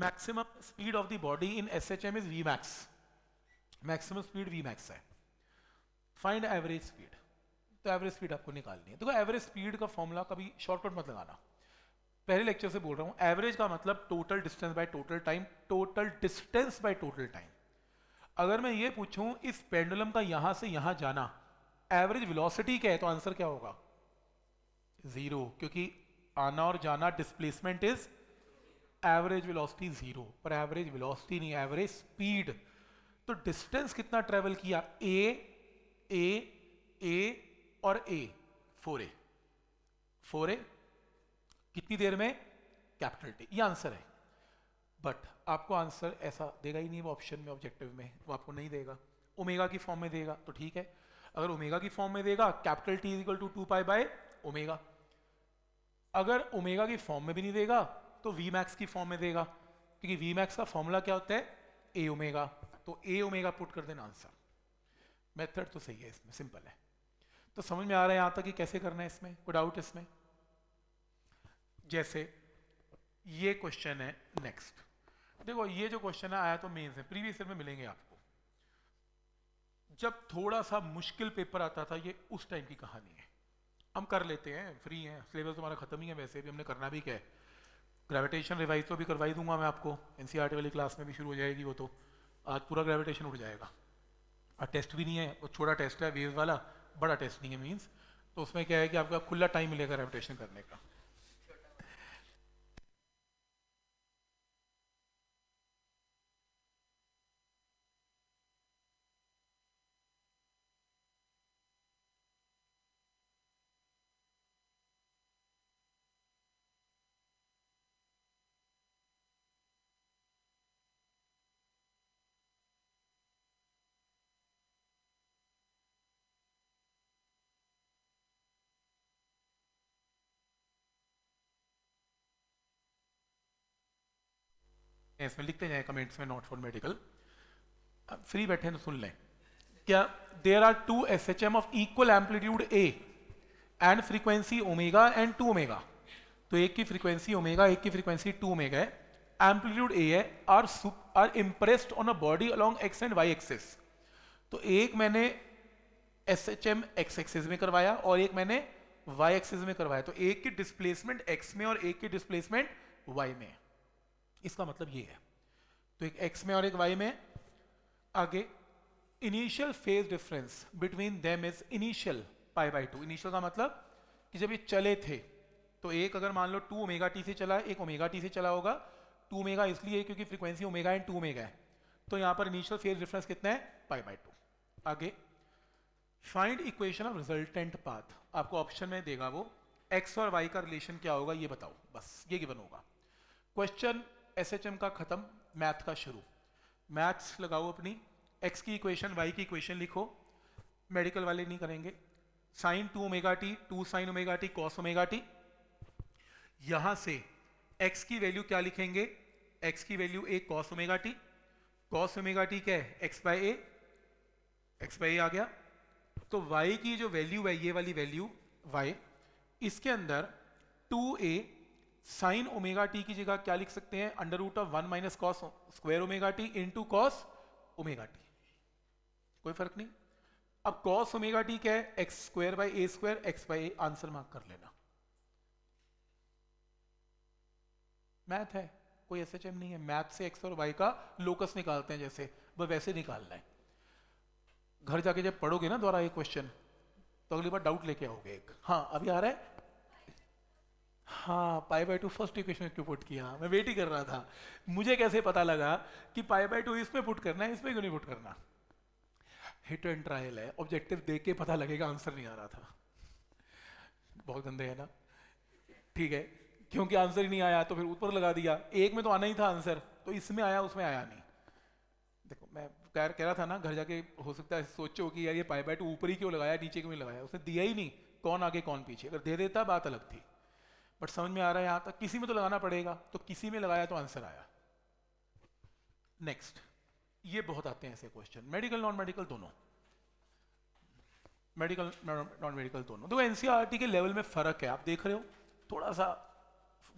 maximum speed of the body in S H M is v max maximum speed v max है फाइंड एवरेज स्पीड तो एवरेज स्पीड आपको निकालनी है देखो एवरेज स्पीड का फॉर्मूला कभी शॉर्टकट मत लगाना पहले लेक्चर से बोल रहा हूं एवरेज का मतलब total distance by total time total distance by total time अगर मैं ये पूछूं इस पेंडुलम का यहां से यहां जाना एवरेज वेलोसिटी क्या है तो आंसर क्या होगा जीरो क्योंकि आना और जाना displacement is average velocity zero पर एवरेज वेलोसिटी नहीं एवरेज स्पीड तो डिस्टेंस कितना ट्रेवल किया ए ए ए और ए फोर ए फोर ए कितनी देर में कैपिटल टी ये आंसर है बट आपको आंसर ऐसा देगा ही नहीं वो ऑप्शन में ऑब्जेक्टिव में वो आपको नहीं देगा ओमेगा की फॉर्म में देगा तो ठीक है अगर ओमेगा की फॉर्म में देगा capital T is equal to two pi by omega अगर ओमेगा की फॉर्म में भी नहीं देगा तो वी मैक्स की फॉर्म में देगा क्योंकि वी मैक्स का फॉर्मूला क्या होता है ए ओमेगा तो ए ओमेगा पुट कर देना आंसर मेथड तो सही है इसमें सिंपल है तो समझ में आ रहा है यहां तक कि कैसे करना है इसमें कोई डाउट इसमें जैसे ये क्वेश्चन है नेक्स्ट देखो ये जो क्वेश्चन है आया तो मेन्स है प्रीवियस ईयर में मिलेंगे आपको जब थोड़ा सा मुश्किल पेपर आता था ये उस टाइम की कहानी है हम कर लेते हैं फ्री हैं सिलेबस तो हमारा खत्म ही है वैसे भी हमने करना भी क्या है ग्रेविटेशन रिवाइज तो भी करवाई दूंगा मैं आपको एन e वाली क्लास में भी शुरू हो जाएगी वो तो आज पूरा ग्रेविटेशन उठ जाएगा और टेस्ट भी नहीं है वो छोटा टेस्ट है वेव वाला बड़ा टेस्ट नहीं है मीन्स तो उसमें क्या है कि आपको खुला टाइम मिलेगा ग्रेविटेशन करने का हैं इसमें लिखते जाए कमेंट्स में नॉट फॉर मेडिकल फ्री बैठे तो सुन लें क्या there are two S H M of equal amplitude A and frequency omega and two omega तो एक की फ्रीक्वेंसी ओमेगा एक की फ्रीक्वेंसी टू ओमेगा है एम्पलीट्यूड ए है are are impressed on a body along x and y axes तो एक मैंने S H M x axes में करवाया और एक मैंने वाई एक्सेस में करवाया तो एक की डिस्प्लेसमेंट एक्स में और एक की डिस्प्लेसमेंट वाई में इसका मतलब ये है तो एक एक्स में और एक वाई में आगे initial phase difference between them is initial pi by two initial का मतलब कि जब ये चले थे तो एक अगर मान लो टू ओमेगा टी से चला है एक ओमेगा टी से चला होगा टू ओमेगा इसलिए क्योंकि frequency omega and two omega है तो यहां पर इनिशियल फेज डिफरेंस कितना है पाई बाई टू आगे find equation of resultant path आपको ऑप्शन में देगा वो एक्स और वाई का रिलेशन क्या होगा ये बताओ बस ये गिवन होगा क्वेश्चन एस एच एम का ख़त्म मैथ का शुरू मैथ्स लगाओ अपनी एक्स की इक्वेशन वाई की इक्वेशन लिखो मेडिकल वाले नहीं करेंगे sine two omega t two sine omega t cos omega t यहां से एक्स की वैल्यू क्या लिखेंगे एक्स की value A cos omega t cos omega t क्या है x by A x by A आ गया तो वाई की जो वैल्यू है ये वाली वैल्यू वाई इसके अंदर टू ए साइन ओमेगा टी की जगह क्या लिख सकते हैं under root of one minus cos square omega t into cos omega t कोई फर्क नहीं अब कॉस ओमेगा टी क्या है x square by A square x by A answer mark कर लेना मैथ है कोई एस एच एम नहीं है मैथ से एक्स और वाई का लोकस निकालते हैं जैसे वह वैसे निकालना है घर जाके जब पढ़ोगे ना द्वारा ये क्वेश्चन तो अगली बार डाउट लेके आओगे एक हाँ अभी आ रहा है हाँ pi by two first equation में क्यों पुट किया मैं वेट ही कर रहा था मुझे कैसे पता लगा कि पाई बाई टू इसमें पुट करना है इसमें क्यों नहीं पुट करना हिट एंड ट्रायल है ऑब्जेक्टिव देख के पता लगेगा आंसर नहीं आ रहा था बहुत गंदे है ना ठीक है क्योंकि आंसर ही नहीं आया तो फिर ऊपर लगा दिया एक में तो आना ही था आंसर तो इसमें आया उसमें आया नहीं देखो मैं कह कह रहा था ना घर जाके हो सकता है सोचो कि यार ये पाई बाई टू ऊपर ही क्यों लगाया नीचे क्यों लगाया उसने दिया ही नहीं कौन आगे कौन पीछे अगर दे देता बात अलग थी बट समझ में आ रहा है यहां तक किसी में तो लगाना पड़ेगा तो किसी में लगाया तो आंसर आया नेक्स्ट ये बहुत आते हैं ऐसे क्वेश्चन मेडिकल नॉन मेडिकल दोनों मेडिकल नॉन मेडिकल दोनों देखो एनसीआरटी e के लेवल में फर्क है आप देख रहे हो थोड़ा सा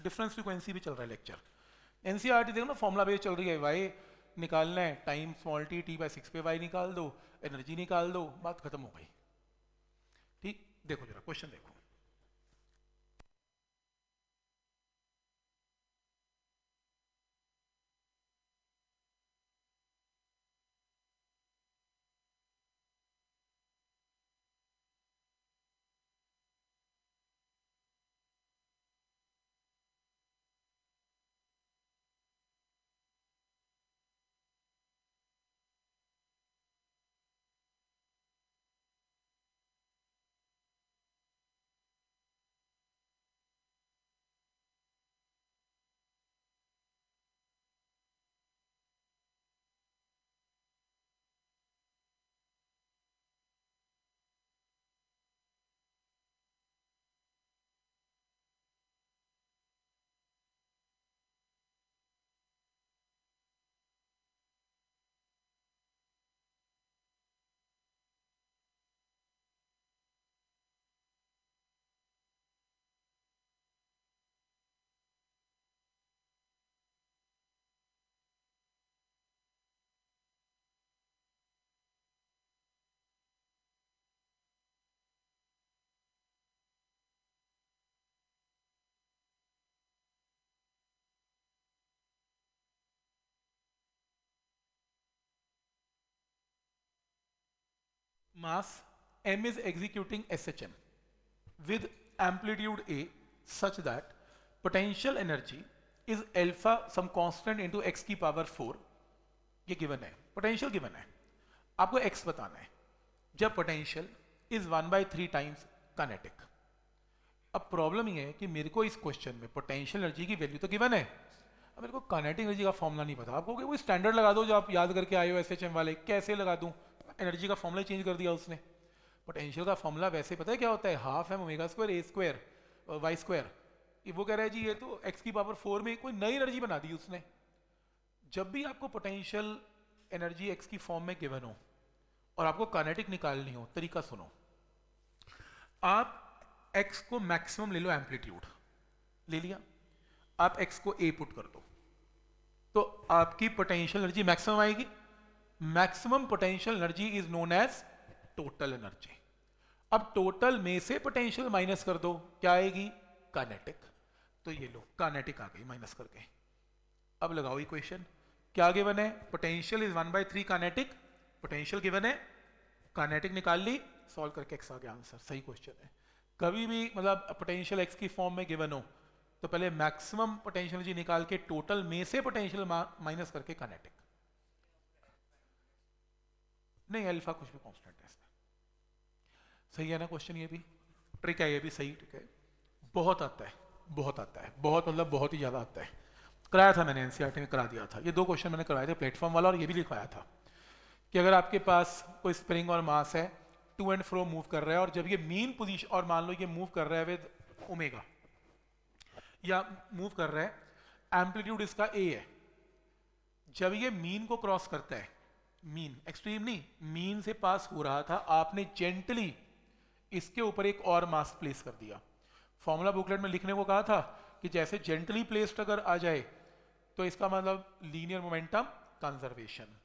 डिफरेंस फ्रिक्वेंसी भी e चल रहा है लेक्चर एनसीआरटी e देखो ना फॉर्मुला बेस चल रही है वाई निकालना है time small t t by six पे वाई निकाल दो एनर्जी निकाल दो बात खत्म हो गई ठीक देखो जरा क्वेश्चन देखो mass m is executing SHM with amplitude A such that potential energy is alpha some constant into x की पावर 4 ये गिवन है पोटेंशियल गिवन है आपको x बताना है जब potential is 1 by three times kinetic अब प्रॉब्लम ये है कि मेरे को इस क्वेश्चन में पोटेंशियल एनर्जी की वैल्यू तो गिवन है अब मेरे को कानेटिक एनर्जी का फॉर्मूला नहीं पता आपको कोई स्टैंडर्ड लगा दो जो आप याद करके आए हो एस वाले कैसे लगा दूं एनर्जी का फॉर्मूला चेंज कर दिया उसने पोटेंशियल का फॉर्मूला वैसे पता है क्या होता है half M omega square A square और वाई स्क्वायर वो कह रहा है जी ये तो एक्स की पावर फोर में कोई नई एनर्जी बना दी उसने जब भी आपको पोटेंशियल एनर्जी एक्स की फॉर्म में गिवन हो और आपको कानेटिक निकालनी हो तरीका सुनो आप एक्स को मैक्सिमम ले लो एम्पलीट्यूड ले लिया आप एक्स को ए पुट कर दो तो आपकी पोटेंशियल एनर्जी मैक्सिमम आएगी maximum potential energy is known as total energy अब टोटल में से पोटेंशियल माइनस कर दो क्या आएगी कानेटिक तो ये लो कानेटिक आ गई माइनस करके अब लगाओ इक्वेशन क्या गिवन है potential is one by three kinetic potential given है कानेटिक निकाल ली सॉल्व करके एक्स आ गया आंसर सही क्वेश्चन है कभी भी मतलब पोटेंशियल एक्स की फॉर्म में गिवन हो तो पहले मैक्सिमम पोटेंशियल जी निकाल के टोटल में से पोटेंशियल माइनस करके कानेटिक नहीं अल्फा कुछ भी कॉन्स्टेंट है इसमें सही है ना क्वेश्चन ये भी ट्रिक है ये भी सही ट्रिक है बहुत आता है बहुत आता है बहुत मतलब बहुत ही ज़्यादा आता है कराया था मैंने एनसीईआरटी e में करा दिया था ये दो क्वेश्चन मैंने कराए थे प्लेटफॉर्म वाला और ये भी लिखवाया था कि अगर आपके पास कोई स्प्रिंग और मास है टू एंड फ्रो मूव कर रहा है और जब ये मीन पोजिशन और मान लो ये मूव कर रहा है विद ओमेगा या मूव कर रहा है एम्पलीट्यूड इसका ए है जब ये मीन को क्रॉस करता है मीन एक्सट्रीम नहीं मीन से पास हो रहा था आपने जेंटली इसके ऊपर एक और मास प्लेस कर दिया फॉर्मूला बुकलेट में लिखने को कहा था कि जैसे जेंटली प्लेस्ड अगर आ जाए तो इसका मतलब लीनियर मोमेंटम कंजर्वेशन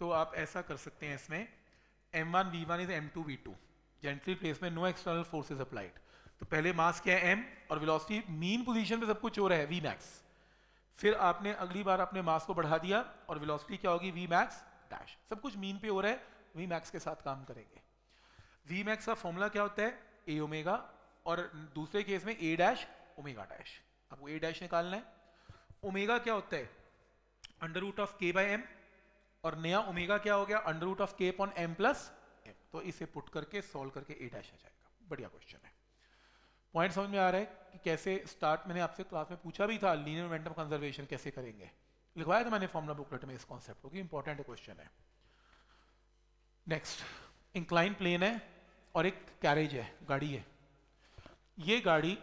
तो आप ऐसा कर सकते हैं इसमें m one v one is m two v two gently place में नो एक्सटर्नल फोर्सेज अप्लाइड तो पहले मास क्या है एम और विलोसिटी मीन पोजिशन पे सब कुछ हो रहा है वी मैक्स फिर आपने अगली बार अपने मास को बढ़ा दिया और विलोसिटी क्या होगी वी मैक्स डैश सब कुछ मीन पे हो रहा है वी मैक्स के साथ काम करेंगे वी मैक्स का फॉर्मूला क्या होता है ए ओमेगा और दूसरे केस में ए डैश ओमेगा डैश आपको ए डैश निकालना है ओमेगा क्या होता है under root of k by m और नया ओमेगा क्या हो गया under root of k upon m plus m तो इसे पुट करके सॉल्व करके ए डैश आ जाएगा बढ़िया क्वेश्चन है पॉइंट समझ में आ रहा है कि कैसे स्टार्ट मैंने आपसे क्लास में पूछा भी था लीनियर मोमेंटम कंजर्वेशन कैसे करेंगे लिखवाया था मैंने फॉर्मुला बुकलेट में इस कॉन्सेप्ट को कि इंपॉर्टेंट क्वेश्चन है नेक्स्ट इंक्लाइन प्लेन है और एक कैरेज है गाड़ी है ये गाड़ी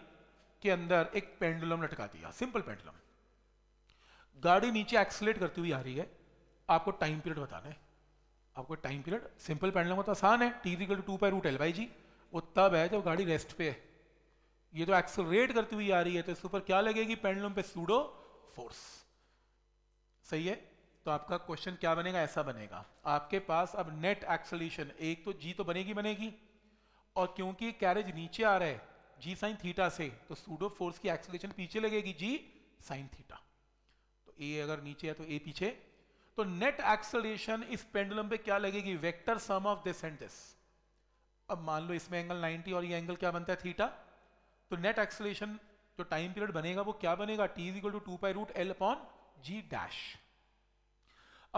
के अंदर एक पेंडुलम लटका दिया सिंपल पेंडुलम गाड़ी नीचे एक्सलेट करती हुई आ रही है आपको टाइम पीरियड बताना है आपको टाइम पीरियड सिंपल पेंडुलम होता आसान है t equal to pi root l y g वो तब है जब गाड़ी रेस्ट पे है ये तो एक्सलरेट करती हुई आ रही है तो इसके ऊपर क्या लगेगी पेंडुलम पे सूडो फोर्स सही है तो आपका क्वेश्चन क्या बनेगा ऐसा बनेगा आपके पास अब नेट एक्सलेशन एक तो जी तो बनेगी बनेगी और क्योंकि कैरेज नीचे आ रहा है जी साइन थीटा से तो सूडो फोर्स की एक्सलेशन पीछे लगेगी जी साइन थीटा तो ए अगर नीचे है तो ए पीछे तो नेट एक्सलेशन इस पेंडुलम पे क्या लगेगी vector sum of this and this अब मान लो इसमें एंगल 90 और ये एंगल क्या बनता है थीटा तो नेट एक्सलेशन जो टाइम पीरियड बनेगा वो क्या बनेगा t is equal to two pi root l upon g dash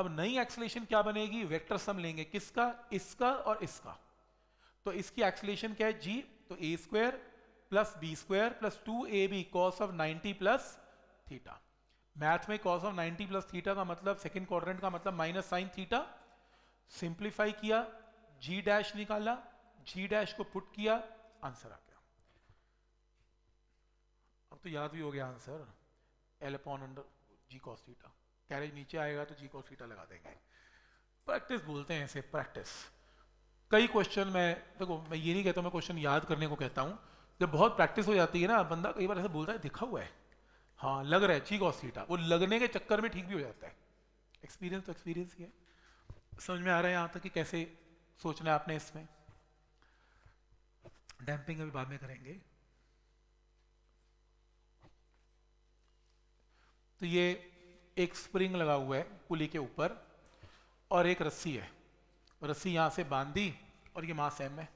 अब नई एक्सलेशन क्या बनेगी वेक्टर सम लेंगे किसका इसका और इसका तो इसकी एक्सलेशन क्या है जी तो a square plus b square plus two a b cos of 90 plus theta math में कॉस ऑफ 90 प्लस थीटा का मतलब सेकेंड क्वाड्रेंट का मतलब माइनस साइन थीटा सिंप्लीफाई किया जी डैश निकाला जी डैश को पुट किया आंसर आ गया अब तो याद भी हो गया answer l upon under g cos theta carriage नीचे आएगा तो जी कॉस थीटा लगा देंगे प्रैक्टिस बोलते हैं इसे प्रैक्टिस कई क्वेश्चन मैं देखो मैं ये नहीं कहता मैं क्वेश्चन याद करने को कहता हूँ जब बहुत प्रैक्टिस हो जाती है ना बंदा कई बार ऐसा बोलता है दिखा हुआ है हाँ लग रहा है जी कॉस थीटा वो लगने के चक्कर में ठीक भी हो जाता है एक्सपीरियंस तो एक्सपीरियंस ही है समझ में आ रहा है यहाँ तक कि कैसे सोचना है आपने इसमें डैम्पिंग अभी बाद में करेंगे तो ये एक स्प्रिंग लगा हुआ है पुली के ऊपर और एक रस्सी है रस्सी यहां से बांध दी और ये मास एम है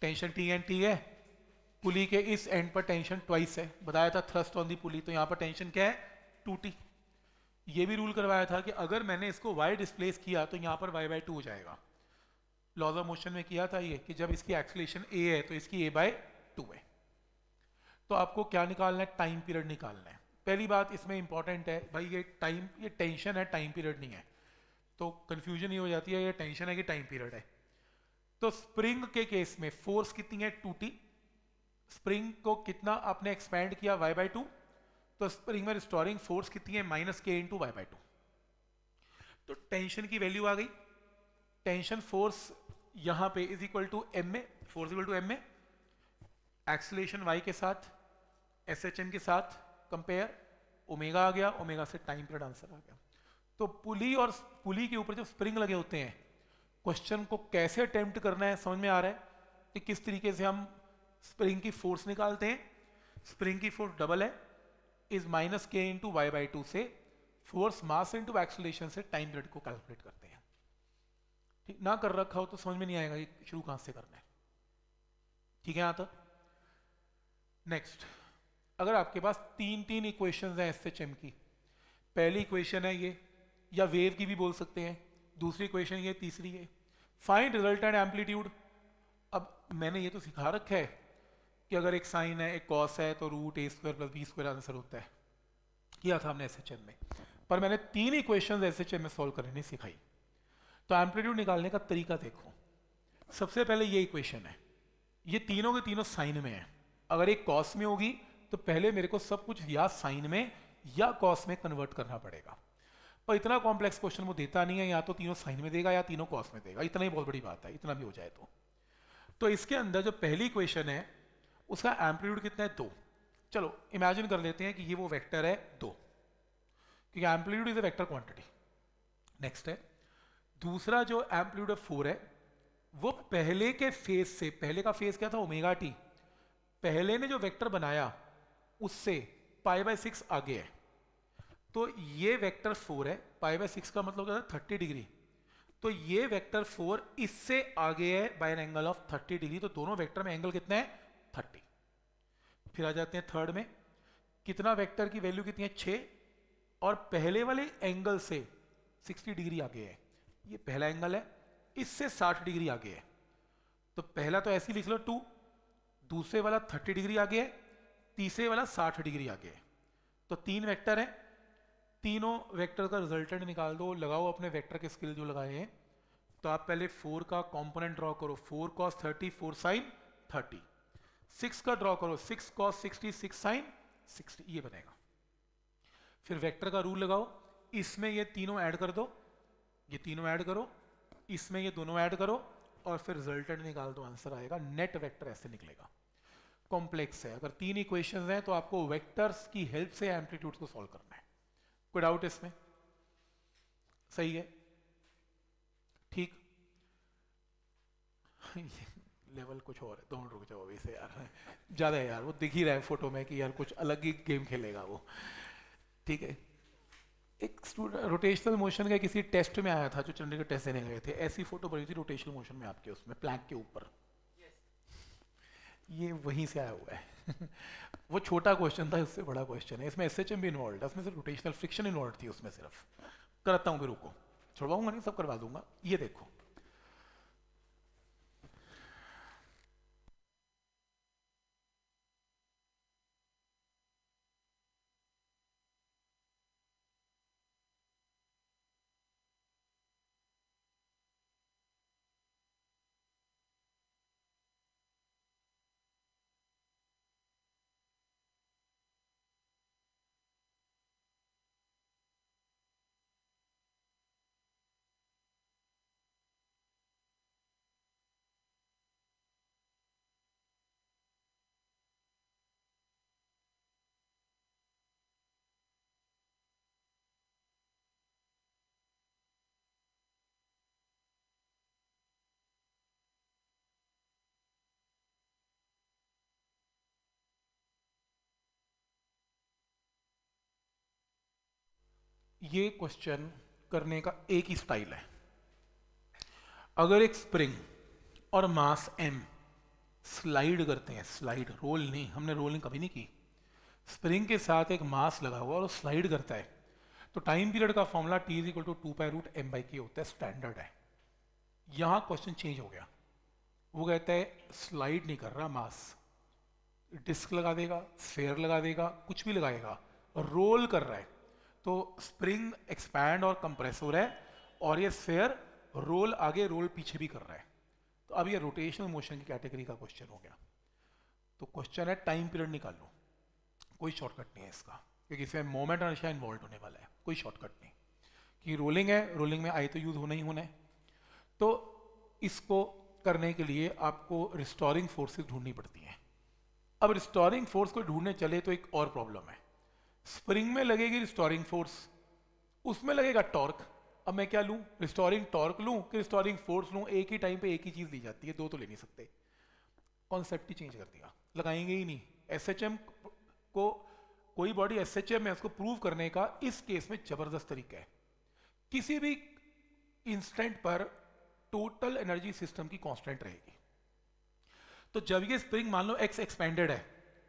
टेंशन टी एन टी है पुली के इस एंड पर टेंशन ट्वाइस है बताया था थ्रस्ट ऑन दी पुली तो यहां पर टेंशन क्या है टू टी ये भी रूल करवाया था कि अगर मैंने इसको वाई डिस्प्लेस किया तो यहां पर वाई बाई टू हो जाएगा लॉज ऑफ मोशन में किया था ये कि जब इसकी एक्सलेशन ए है तो इसकी ए बाय टू है तो आपको क्या निकालना है टाइम पीरियड निकालना है पहली बात इसमें इंपॉर्टेंट है भाई ये टाइम ये टेंशन है टाइम पीरियड नहीं है तो कंफ्यूजन ही हो जाती है ये टेंशन है कि टाइम पीरियड है तो स्प्रिंग के केस में फोर्स कितनी है टू टी स्प्रिंग को कितना आपने एक्सपैंड किया वाई बाई टू तो स्प्रिंग में रिस्टोरिंग फोर्स कितनी है minus k into y by two तो टेंशन की वैल्यू आ गई टेंशन फोर्स यहां पे is equal to m a force equal to m a acceleration y के साथ एस एच एम के साथ कंपेयर ओमेगा आ गया ओमेगा से टाइम पीरियड आंसर आ गया तो पुली और पुली के ऊपर जो स्प्रिंग लगे होते हैं क्वेश्चन को कैसे अटेम्प्ट करना है समझ में आ रहा है कि किस तरीके से हम स्प्रिंग की फोर्स निकालते हैं स्प्रिंग की फोर्स डबल है is minus k into y by two से फोर्स मास इंटू एक्सलेशन से टाइम पीरियड को कैलकुलेट करते हैं ठीक ना कर रखा हो तो समझ में नहीं आएगा कि शुरू कहां से करना है ठीक है यहां तक नेक्स्ट अगर आपके पास तीन तीन इक्वेशन हैं एस एच एम की पहली इक्वेशन है ये या वेव की भी बोल सकते हैं दूसरी इक्वेशन ये तीसरी है फाइंड रिजल्ट एंड एम्पलीट्यूड अब मैंने ये तो सिखा रखा है कि अगर एक साइन है एक कॉस है तो root a square plus b square answer होता है किया था हमने एस एच एम में पर मैंने तीन इक्वेशन एस एच एम में सॉल्व करनी सिखाई तो एम्पलीट्यूड निकालने का तरीका देखो सबसे पहले ये इक्वेशन है ये तीनों के तीनों साइन में है अगर एक कॉस में होगी तो पहले मेरे को सब कुछ या साइन में या कॉस में कन्वर्ट करना पड़ेगा पर इतना कॉम्प्लेक्स क्वेश्चन वो देता नहीं है या तो तीनों साइन में देगा या तीनों कॉस में देगा इतना ही बहुत बड़ी बात है इतना भी हो जाए तो तो इसके अंदर जो पहली क्वेश्चन है उसका एम्पलीट्यूड कितना है दो चलो इमेजिन कर लेते हैं कि ये वो वेक्टर है दो क्योंकि amplitude is a vector quantity next है दूसरा जो एम्पलीट्यूड ऑफ फोर है वो पहले के फेस से पहले का फेस क्या था ओमेगा टी पहले ने जो वेक्टर बनाया उससे पाई बाय सिक्स आगे है तो ये वेक्टर फोर है पाई बाय सिक्स का मतलब क्या था थर्टी डिग्री तो ये वेक्टर फोर इससे आगे है by an angle of thirty degree तो दोनों वेक्टर में एंगल कितने हैं थर्टी फिर आ जाते हैं थर्ड में कितना वेक्टर की वैल्यू कितनी है छः और पहले वाले एंगल से सिक्सटी डिग्री आगे है ये पहला एंगल है इससे साठ डिग्री आगे है तो पहला तो ऐसे लिख लो टू दूसरे वाला थर्टी डिग्री आगे है तीसरे वाला 60 डिग्री आगे है तो तीन वेक्टर हैं तीनों वेक्टर का रिजल्टेंट निकाल दो लगाओ अपने वेक्टर के स्किल जो लगाए हैं तो आप पहले फोर का कॉम्पोनेंट ड्रॉ करो four cos thirty four sine thirty six का ड्रॉ करो six cos sixty six sine sixty ये बनेगा फिर वेक्टर का रूल लगाओ इसमें ये तीनों ऐड कर दो ये तीनों ऐड करो इसमें ये दोनों ऐड करो और फिर रिजल्टेंट निकाल दो आंसर आएगा नेट वेक्टर ऐसे निकलेगा कॉम्प्लेक्स है अगर तीन इक्वेशंस हैं तो आपको वेक्टर्स की हेल्प से एम्पलीट्यूड को सॉल्व करना है कोई डाउट इसमें सही है ठीक लेवल कुछ और है दोनों रुक जाओ अभी से यार ज़्यादा है यार वो दिख ही रहा है फोटो में कि यार कुछ अलग ही गेम खेलेगा वो ठीक है एक स्टूडेंट रोटेशनल मोशन का किसी टेस्ट में आया था जो चंडीगढ़ टेस्ट देने गए थे ऐसी फोटो बनी थी रोटेशनल मोशन में आपके उसमें प्लैंक के ऊपर ये वहीं से आया हुआ है वो छोटा क्वेश्चन था इससे बड़ा क्वेश्चन है इसमें एस एच एम भी इन्वॉल्व है उसमें सिर्फ रोटेशनल फ्रिक्शन इन्वॉल्व थी उसमें सिर्फ कराता हूँ फिर रुको छोड़वाऊंगा नहीं सब करवा दूंगा ये देखो ये क्वेश्चन करने का एक ही स्टाइल है अगर एक स्प्रिंग और मास एम स्लाइड करते हैं स्लाइड रोल नहीं हमने रोलिंग कभी नहीं की स्प्रिंग के साथ एक मास लगा हुआ और स्लाइड करता है तो टाइम पीरियड का formula T is equal to two pi root M by k होता है स्टैंडर्ड है यहां क्वेश्चन चेंज हो गया वो कहता है स्लाइड नहीं कर रहा मास डिस्क लगा देगा फेयर लगा देगा कुछ भी लगाएगा रोल कर रहा है तो स्प्रिंग एक्सपैंड और कंप्रेस हो रहा है और ये स्फेयर रोल आगे रोल पीछे भी कर रहा है तो अब ये रोटेशनल मोशन की कैटेगरी का क्वेश्चन हो गया तो क्वेश्चन है टाइम पीरियड निकाल लो कोई शॉर्टकट नहीं है इसका क्योंकि इसमें मोमेंट और इन्वॉल्व होने वाला है कोई शॉर्टकट नहीं कि रोलिंग है रोलिंग में आई तो यूज होना ही होना है तो इसको करने के लिए आपको रिस्टोरिंग फोर्सेस ढूंढनी पड़ती हैं अब रिस्टोरिंग फोर्स को ढूंढने चले तो एक और प्रॉब्लम है स्प्रिंग में लगेगी रिस्टोरिंग फोर्स उसमें लगेगा टॉर्क अब मैं क्या लू रिस्टोरिंग टॉर्क लू कि रिस्टोरिंग फोर्स लू एक ही टाइम पे एक ही चीज ली जाती है दो तो ले नहीं सकते कॉन्सेप्ट ही चेंज कर दिया लगाएंगे ही नहीं एसएचएम को कोई बॉडी एसएचएम है उसको प्रूव करने का इस केस में जबरदस्त तरीका है किसी भी इंस्टेंट पर टोटल एनर्जी सिस्टम की कॉन्स्टेंट रहेगी तो जब ये स्प्रिंग मान लो एक्स एक्सपेंडेड है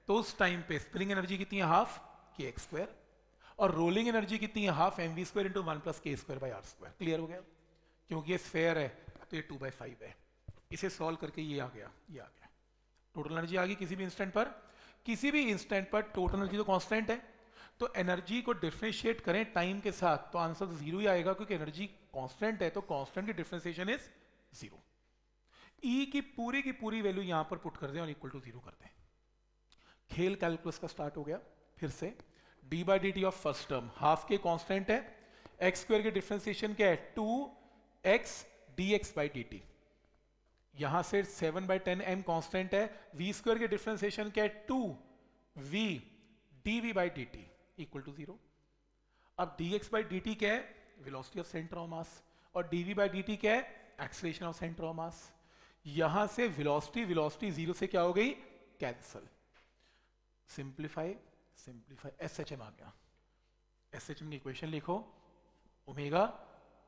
तो उस टाइम पे स्प्रिंग एनर्जी कितनी है हाफ एक्स स्क्वायर और रोलिंग एनर्जी कितनी है half m v square into one plus k square by r square clear हो गया क्योंकि ये स्फेयर है तो ये टू बाई फाइव है इसे सॉल्व करके ये आ गया ये आ गया टोटल एनर्जी आ गई किसी भी इंस्टेंट पर किसी भी इंस्टेंट पर टोटल एनर्जी तो कॉन्स्टेंट है तो एनर्जी को डिफ्रेंशिएट करें टाइम के साथ तो आंसर तो जीरो ही आएगा क्योंकि एनर्जी कॉन्स्टेंट है तो कॉन्स्टेंट की डिफ्रेंसिएशन इज जीरो ई की पूरी की पूरी वैल्यू यहां पर पुट कर दें और इक्वल टू जीरो कर दें खेल कैलकुलस का स्टार्ट हो गया फिर से d by d t of first term half k constant है एक्स स्क्वायर के डिफ्रेंसिएशन क्या है two x d x by d t यहां से seven by ten m constant है वी स्क्वायर के डिफ्रेंसिएशन क्या है two v d v by d t equal to zero अब d x by d t क्या है velocity of centre of mass और d v by d t क्या है acceleration of centre of mass यहां से वेलोसिटी वेलोसिटी जीरो से क्या हो गई cancel simplify simplify S H M आ गया एस एच एम की इक्वेशन लिखो omega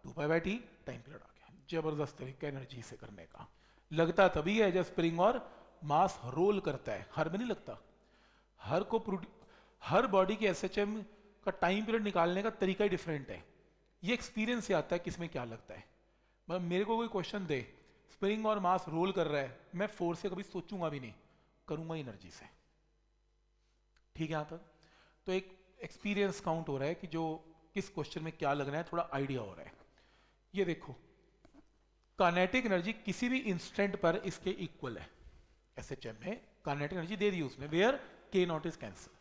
two pi by t time period आ गया जबरदस्त तरीका एनर्जी से करने का लगता तभी है जब स्प्रिंग और मास रोल करता है हर में नहीं लगता हर को हर बॉडी के एस एच एम का टाइम पीरियड निकालने का तरीका ही डिफरेंट है ये एक्सपीरियंस से आता है किसमें क्या लगता है मतलब मेरे को कोई क्वेश्चन दे स्प्रिंग और मास रोल कर रहा है मैं फोर्स से कभी सोचूंगा भी नहीं करूंगा एनर्जी से ठीक है यहाँ तक तो एक एक्सपीरियंस काउंट हो रहा है कि जो किस क्वेश्चन में क्या लग रहा है थोड़ा आइडिया हो रहा है ये देखो कानेटिक एनर्जी किसी भी इंस्टेंट पर इसके इक्वल है एस एच एम में कानेटिक एनर्जी दे दी उसने वेयर के नॉट इज कैंसर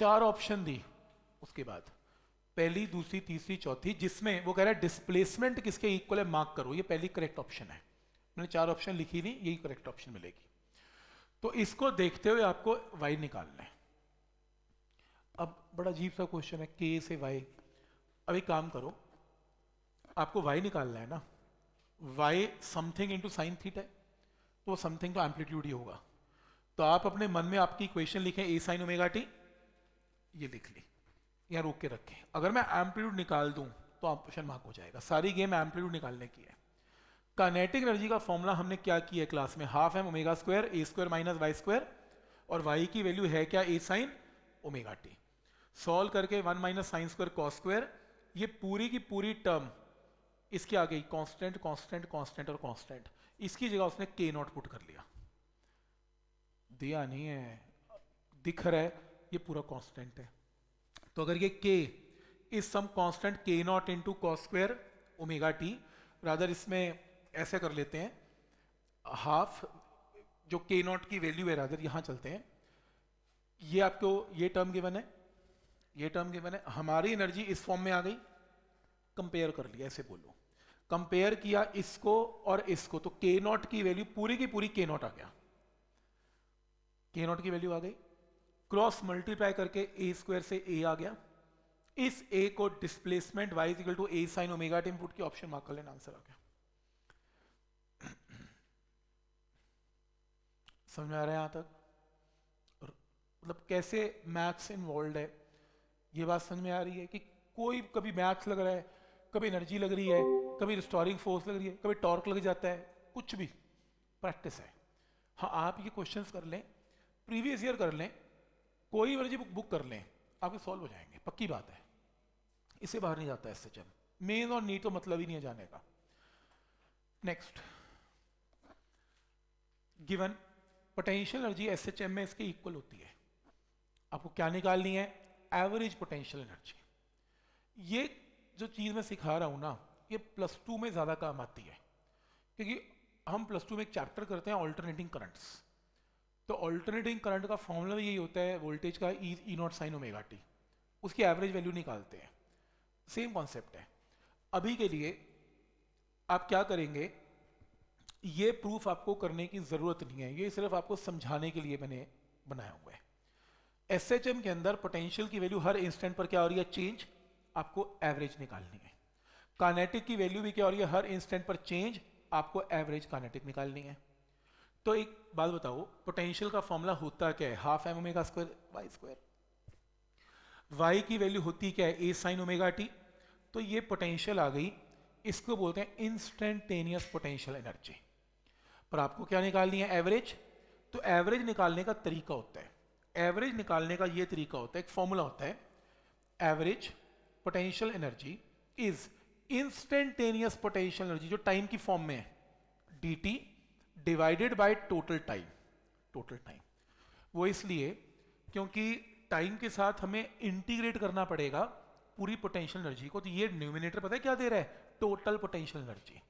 चार ऑप्शन दी उसके बाद पहली दूसरी तीसरी चौथी जिसमें वो कह रहा है डिस्प्लेसमेंट किसके इक्वल है मार्क करो ये पहली करेक्ट ऑप्शन है मैंने चार ऑप्शन लिखी नहीं यही करेक्ट ऑप्शन मिलेगी तो इसको देखते हुए आपको वाई निकालना है अब बड़ा अजीब सा क्वेश्चन है के से वाई अब एक काम करो आपको वाई निकालना है ना Y something into sine theta है तो समथिंग का एम्पलीट्यूड ही होगा तो आप अपने मन में आपकी इक्वेशन लिखें ए साइन ओमेगा टी ये लिख ली यहाँ रोक के रखें अगर मैं एम्पलीट्यूड निकाल दूँ तो आप क्वेश्चन मार्क हो जाएगा सारी गेम एम्पलीट्यूड निकालने की है कानेटिक एनर्जी का फॉर्मूला हमने क्या किया है क्लास में half M omega square A square minus Y square और वाई की वैल्यू है क्या A sine omega T solve करके one minus sine square cos square ये पूरी की पूरी टर्म इसकी आ गई कॉन्स्टेंट कॉन्स्टेंट कॉन्स्टेंट और कॉन्स्टेंट इसकी जगह उसने के नॉट पुट कर लिया दिया नहीं है दिख रहा है ये पूरा कॉन्स्टेंट है तो अगर ये के इस some constant K naught into cos square omega T rather इसमें ऐसे कर लेते हैं हाफ जो के नॉट की वैल्यू है रादर यहां चलते हैं ये आपको ये टर्म गिवन है ये टर्म के मैंने हमारी एनर्जी इस फॉर्म में आ गई कंपेयर कर लिया ऐसे बोलो कंपेयर किया इसको और इसको तो के नॉट की वैल्यू पूरी की पूरी के नॉट आ गया के नॉट की वैल्यू आ गई क्रॉस मल्टीप्लाई करके ए स्क्वायर से ए आ गया इस ए को displacement wise is equal to A sine omega T put की ऑप्शन मार्क कर लेना आंसर आ गया समझ में आ रहा है यहां तक मतलब कैसे मैथ्स इन्वॉल्व है ये बात समझ में आ रही है कि कोई कभी मैथ्स लग रहा है कभी एनर्जी लग रही है कभी रिस्टोरिंग फोर्स लग रही है कभी टॉर्क लग जाता है कुछ भी प्रैक्टिस है हाँ आप ये क्वेश्चन कर लें प्रीवियस ईयर कर लें कोई एनर्जी बुक बुक कर लें आपके सॉल्व हो जाएंगे पक्की बात है इसे बाहर नहीं जाता है एस मेन और नीट तो मतलब ही नहीं है जाने का next given potential energy S में इसके इक्वल होती है आपको क्या निकालनी है एवरेज पोटेंशियल एनर्जी ये जो चीज़ मैं सिखा रहा हूँ ना ये प्लस टू में ज़्यादा काम आती है क्योंकि हम प्लस टू में एक चैप्टर करते हैं ऑल्टरनेटिंग करंट्स तो ऑल्टरनेटिंग करंट का फॉर्मूला यही होता है वोल्टेज का E E naught sine omega T उसकी एवरेज वैल्यू निकालते हैं सेम कॉन्सेप्ट है अभी के लिए आप क्या करेंगे ये प्रूफ आपको करने की ज़रूरत नहीं है ये सिर्फ आपको समझाने के लिए मैंने बनाया हुआ है एस के अंदर पोटेंशियल की वैल्यू हर इंस्टेंट पर क्या हो रही है चेंज आपको एवरेज निकालनी है कानेटिक की वैल्यू भी क्या हो रही है हर इंस्टेंट पर चेंज आपको एवरेज कानेटिक निकालनी है तो एक बात बताओ पोटेंशियल का फॉर्मूला होता क्या है half M omega square Y square Y की वैल्यू होती क्या है ए साइन ओमेगा टी तो ये पोटेंशियल आ गई इसको बोलते हैं इंस्टेंटेनियस पोटेंशियल एनर्जी पर आपको क्या निकालनी है एवरेज तो एवरेज निकालने का तरीका होता है एवरेज निकालने का ये तरीका होता है एक फॉर्मूला होता है average potential energy is instantaneous potential energy जो टाइम की फॉर्म में है D T divided by total time total time वो इसलिए क्योंकि टाइम के साथ हमें इंटीग्रेट करना पड़ेगा पूरी पोटेंशियल एनर्जी को तो ये न्यूमिनेटर पता है क्या दे रहा है total potential energy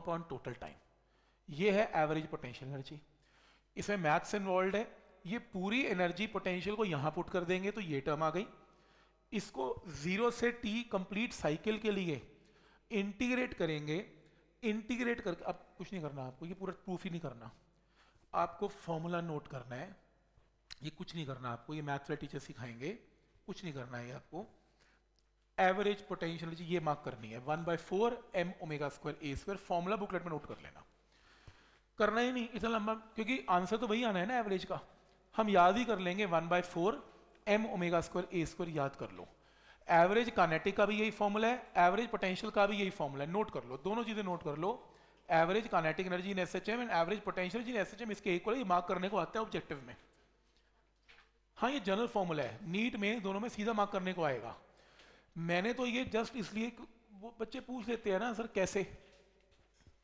upon total time ये है एवरेज पोटेंशियल एनर्जी इसमें मैथ्स इन्वॉल्व है ये पूरी एनर्जी पोटेंशियल को यहां पुट कर देंगे तो ये टर्म आ गई इसको जीरो से टी कंप्लीट साइकिल के लिए इंटीग्रेट करेंगे इंटीग्रेट करके अब कुछ नहीं करना आपको ये पूरा प्रूफ ही नहीं करना आपको फॉर्मूला नोट करना है ये कुछ नहीं करना आपको ये मैथ्स वाले टीचर सिखाएंगे कुछ नहीं करना है आपको एवरेज पोटेंशियल ये मार्क करनी है one by four M omega square A square formula booklet में नोट कर लेना करना ही नहीं इतना लंबा क्योंकि आंसर तो वही आना है ना एवरेज का हम याद ही कर लेंगे one by four M omega square A square याद कर लो एवरेज कानेटिक का भी यही फॉर्मूला है एवरेज पोटेंशियल का भी यही फॉर्मूला है नोट कर लो दोनों चीजें नोट कर लो average kinetic energy in S H M and average potential in S H M इसके इक्वल ये मार्क करने को आता है ऑब्जेक्टिव में हाँ ये जनरल फॉर्मूला है नीट में दोनों में सीधा मार्क करने को आएगा मैंने तो ये जस्ट इसलिए वो बच्चे पूछ लेते हैं ना सर कैसे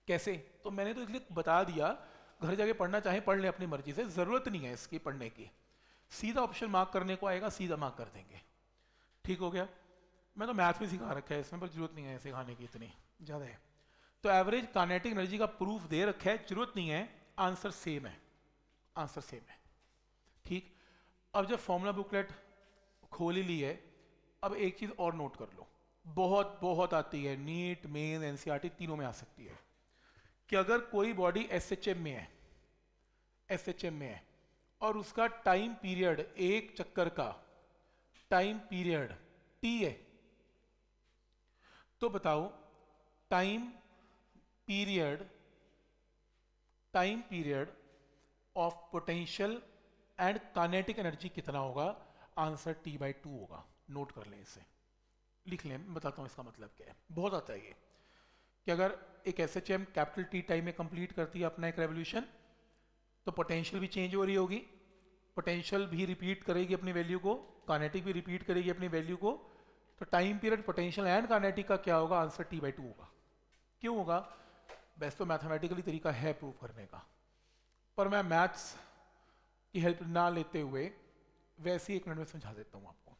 कैसे तो मैंने तो इसलिए बता दिया घर जाके पढ़ना चाहें पढ़ लें अपनी मर्जी से ज़रूरत नहीं है इसकी पढ़ने की सीधा ऑप्शन मार्क करने को आएगा सीधा मार्क कर देंगे ठीक हो गया मैं तो मैथ भी सिखा रखा है इसमें पर जरूरत नहीं है सिखाने की इतनी ज़्यादा है तो एवरेज कानेटिक एनर्जी का प्रूफ दे रखा है जरूरत नहीं है आंसर सेम है आंसर सेम है ठीक अब जब फॉर्मूला बुकलेट खोल ही ली है अब एक चीज़ और नोट कर लो बहुत बहुत आती है नीट मेन एनसीईआरटी तीनों में आ सकती है कि अगर कोई बॉडी एस में है एस में है और उसका टाइम पीरियड एक चक्कर का टाइम पीरियड टी है तो बताओ time period time period of potential and kinetic energy कितना होगा आंसर टी बाई टू होगा नोट कर लें इसे लिख लें मैं बताता हूं इसका मतलब क्या है बहुत आता है ये कि अगर एक S H M capital T time में कंप्लीट करती है अपना एक रेवोल्यूशन तो पोटेंशियल भी चेंज हो रही होगी पोटेंशियल भी रिपीट करेगी अपनी वैल्यू को कानेटिक भी रिपीट करेगी अपनी वैल्यू को तो time period potential and kinetic का क्या होगा आंसर टी बाई टू होगा क्यों होगा बेस्ट तो मैथमेटिकली तरीका है प्रूव करने का पर मैं मैथ्स की हेल्प ना लेते हुए वैसे ही एक मिनट में समझा देता हूँ आपको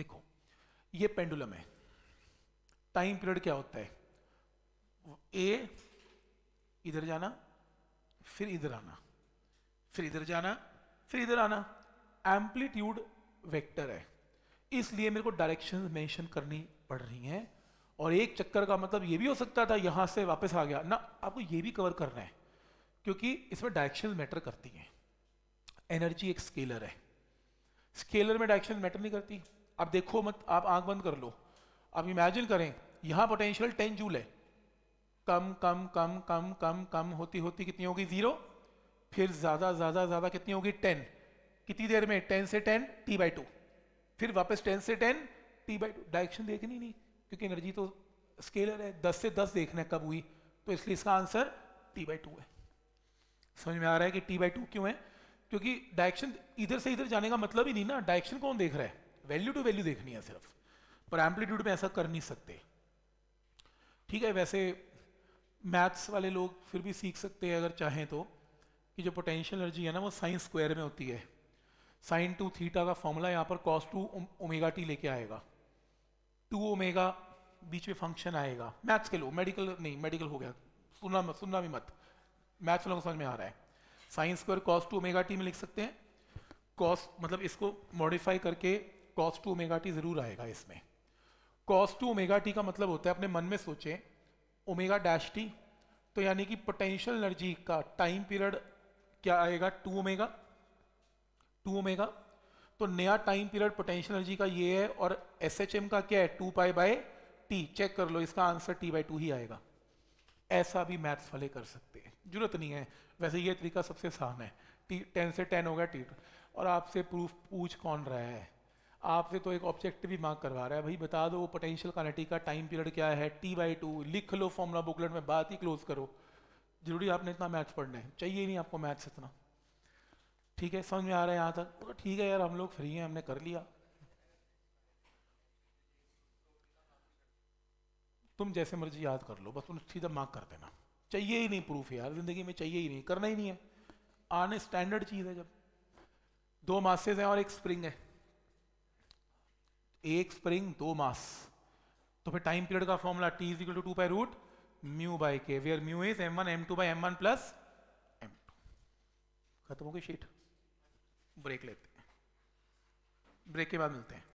देखो ये पेंडुलम है टाइम पीरियड क्या होता है ए इधर जाना फिर इधर आना फिर इधर जाना फिर इधर आना एम्पलीट्यूड वेक्टर है इसलिए मेरे को डायरेक्शन मेंशन करनी पड़ रही हैं और एक चक्कर का मतलब ये भी हो सकता था यहां से वापस आ गया ना आपको ये भी कवर करना है क्योंकि इसमें डायरेक्शन मैटर करती हैं एनर्जी एक स्केलर है स्केलर में डायरेक्शन मैटर नहीं करती आप देखो मत आप आंख बंद कर लो आप इमेजिन करें यहां पोटेंशियल टेन जूल है कम कम कम कम कम कम होती होती कितनी होगी जीरो फिर ज्यादा ज्यादा ज्यादा कितनी होगी टेन कितनी देर में टेन से टेन टी बाई टू फिर वापस टेन से ten T by two direction देखनी नहीं क्योंकि एनर्जी तो स्केलर है दस से दस देखना है कब हुई तो इसलिए इसका आंसर टी बाई टू है समझ में आ रहा है कि टी बाई टू क्यों है क्योंकि डायरेक्शन इधर से इधर जाने का मतलब ही नहीं ना डायरेक्शन कौन देख रहा है वैल्यू टू वैल्यू देखनी है सिर्फ पर एम्पलीट्यूड में ऐसा कर नहीं सकते ठीक है वैसे मैथ्स वाले लोग फिर भी सीख सकते हैं अगर चाहें तो कि जो पोटेंशियल एनर्जी है ना वो साइन स्क्वायर में होती है साइन टू थीटा का फॉर्मूला यहाँ पर कॉस टू ओमेगा टी लेके आएगा टू ओमेगा बीच में फंक्शन आएगा मैथ्स के लो मेडिकल नहीं मेडिकल हो गया सुनना मत सुनना भी मत मैथ्स वालों को समझ में आ रहा है sine square cos two omega T में लिख सकते हैं कॉस मतलब इसको मॉडिफाई करके कॉस टू ओमेगा टी ज़रूर आएगा इसमें कॉस टू ओमेगा टी का मतलब होता है अपने मन में सोचें ओमेगा डैश टी तो यानी कि पोटेंशियल एनर्जी का टाइम पीरियड क्या आएगा टू ओमेगा टू ओमेगा तो नया टाइम पीरियड पोटेंशियल एनर्जी का ये है और एस एच एम का क्या है two pi by T check कर लो इसका आंसर टी बाई टू ही आएगा ऐसा भी मैथ्स वाले कर सकते हैं जरूरत नहीं है वैसे ये तरीका सबसे आसान है टी टेन से टेन होगा टी और आपसे प्रूफ पूछ कौन रहा है आपसे तो एक ऑब्जेक्ट भी मांग करवा रहा है भाई बता दो पोटेंशियल कानेटी का टाइम पीरियड क्या है टी बाई टू लिख लो फॉर्मुला बुकलेट में बात ही क्लोज करो जरूरी आपने इतना मैथ्स पढ़ना है चाहिए नहीं आपको मैथ्स इतना ठीक है समझ में आ रहा है यहाँ तक तो ठीक है यार हम लोग फ्री हैं हमने कर लिया तुम जैसे मर्जी याद कर लो बस उन सीधा मार्क कर देना चाहिए ही नहीं प्रूफ यार जिंदगी में चाहिए ही नहीं करना ही नहीं है आने स्टैंडर्ड चीज़ है जब दो मासेज हैं और एक स्प्रिंग है एक स्प्रिंग दो मास तो फिर टाइम पीरियड का formula T is equal to two by root mu by K where mu is M one M two by M one plus M two खत्म हो गई शीट ब्रेक लेते हैं ब्रेक के बाद मिलते हैं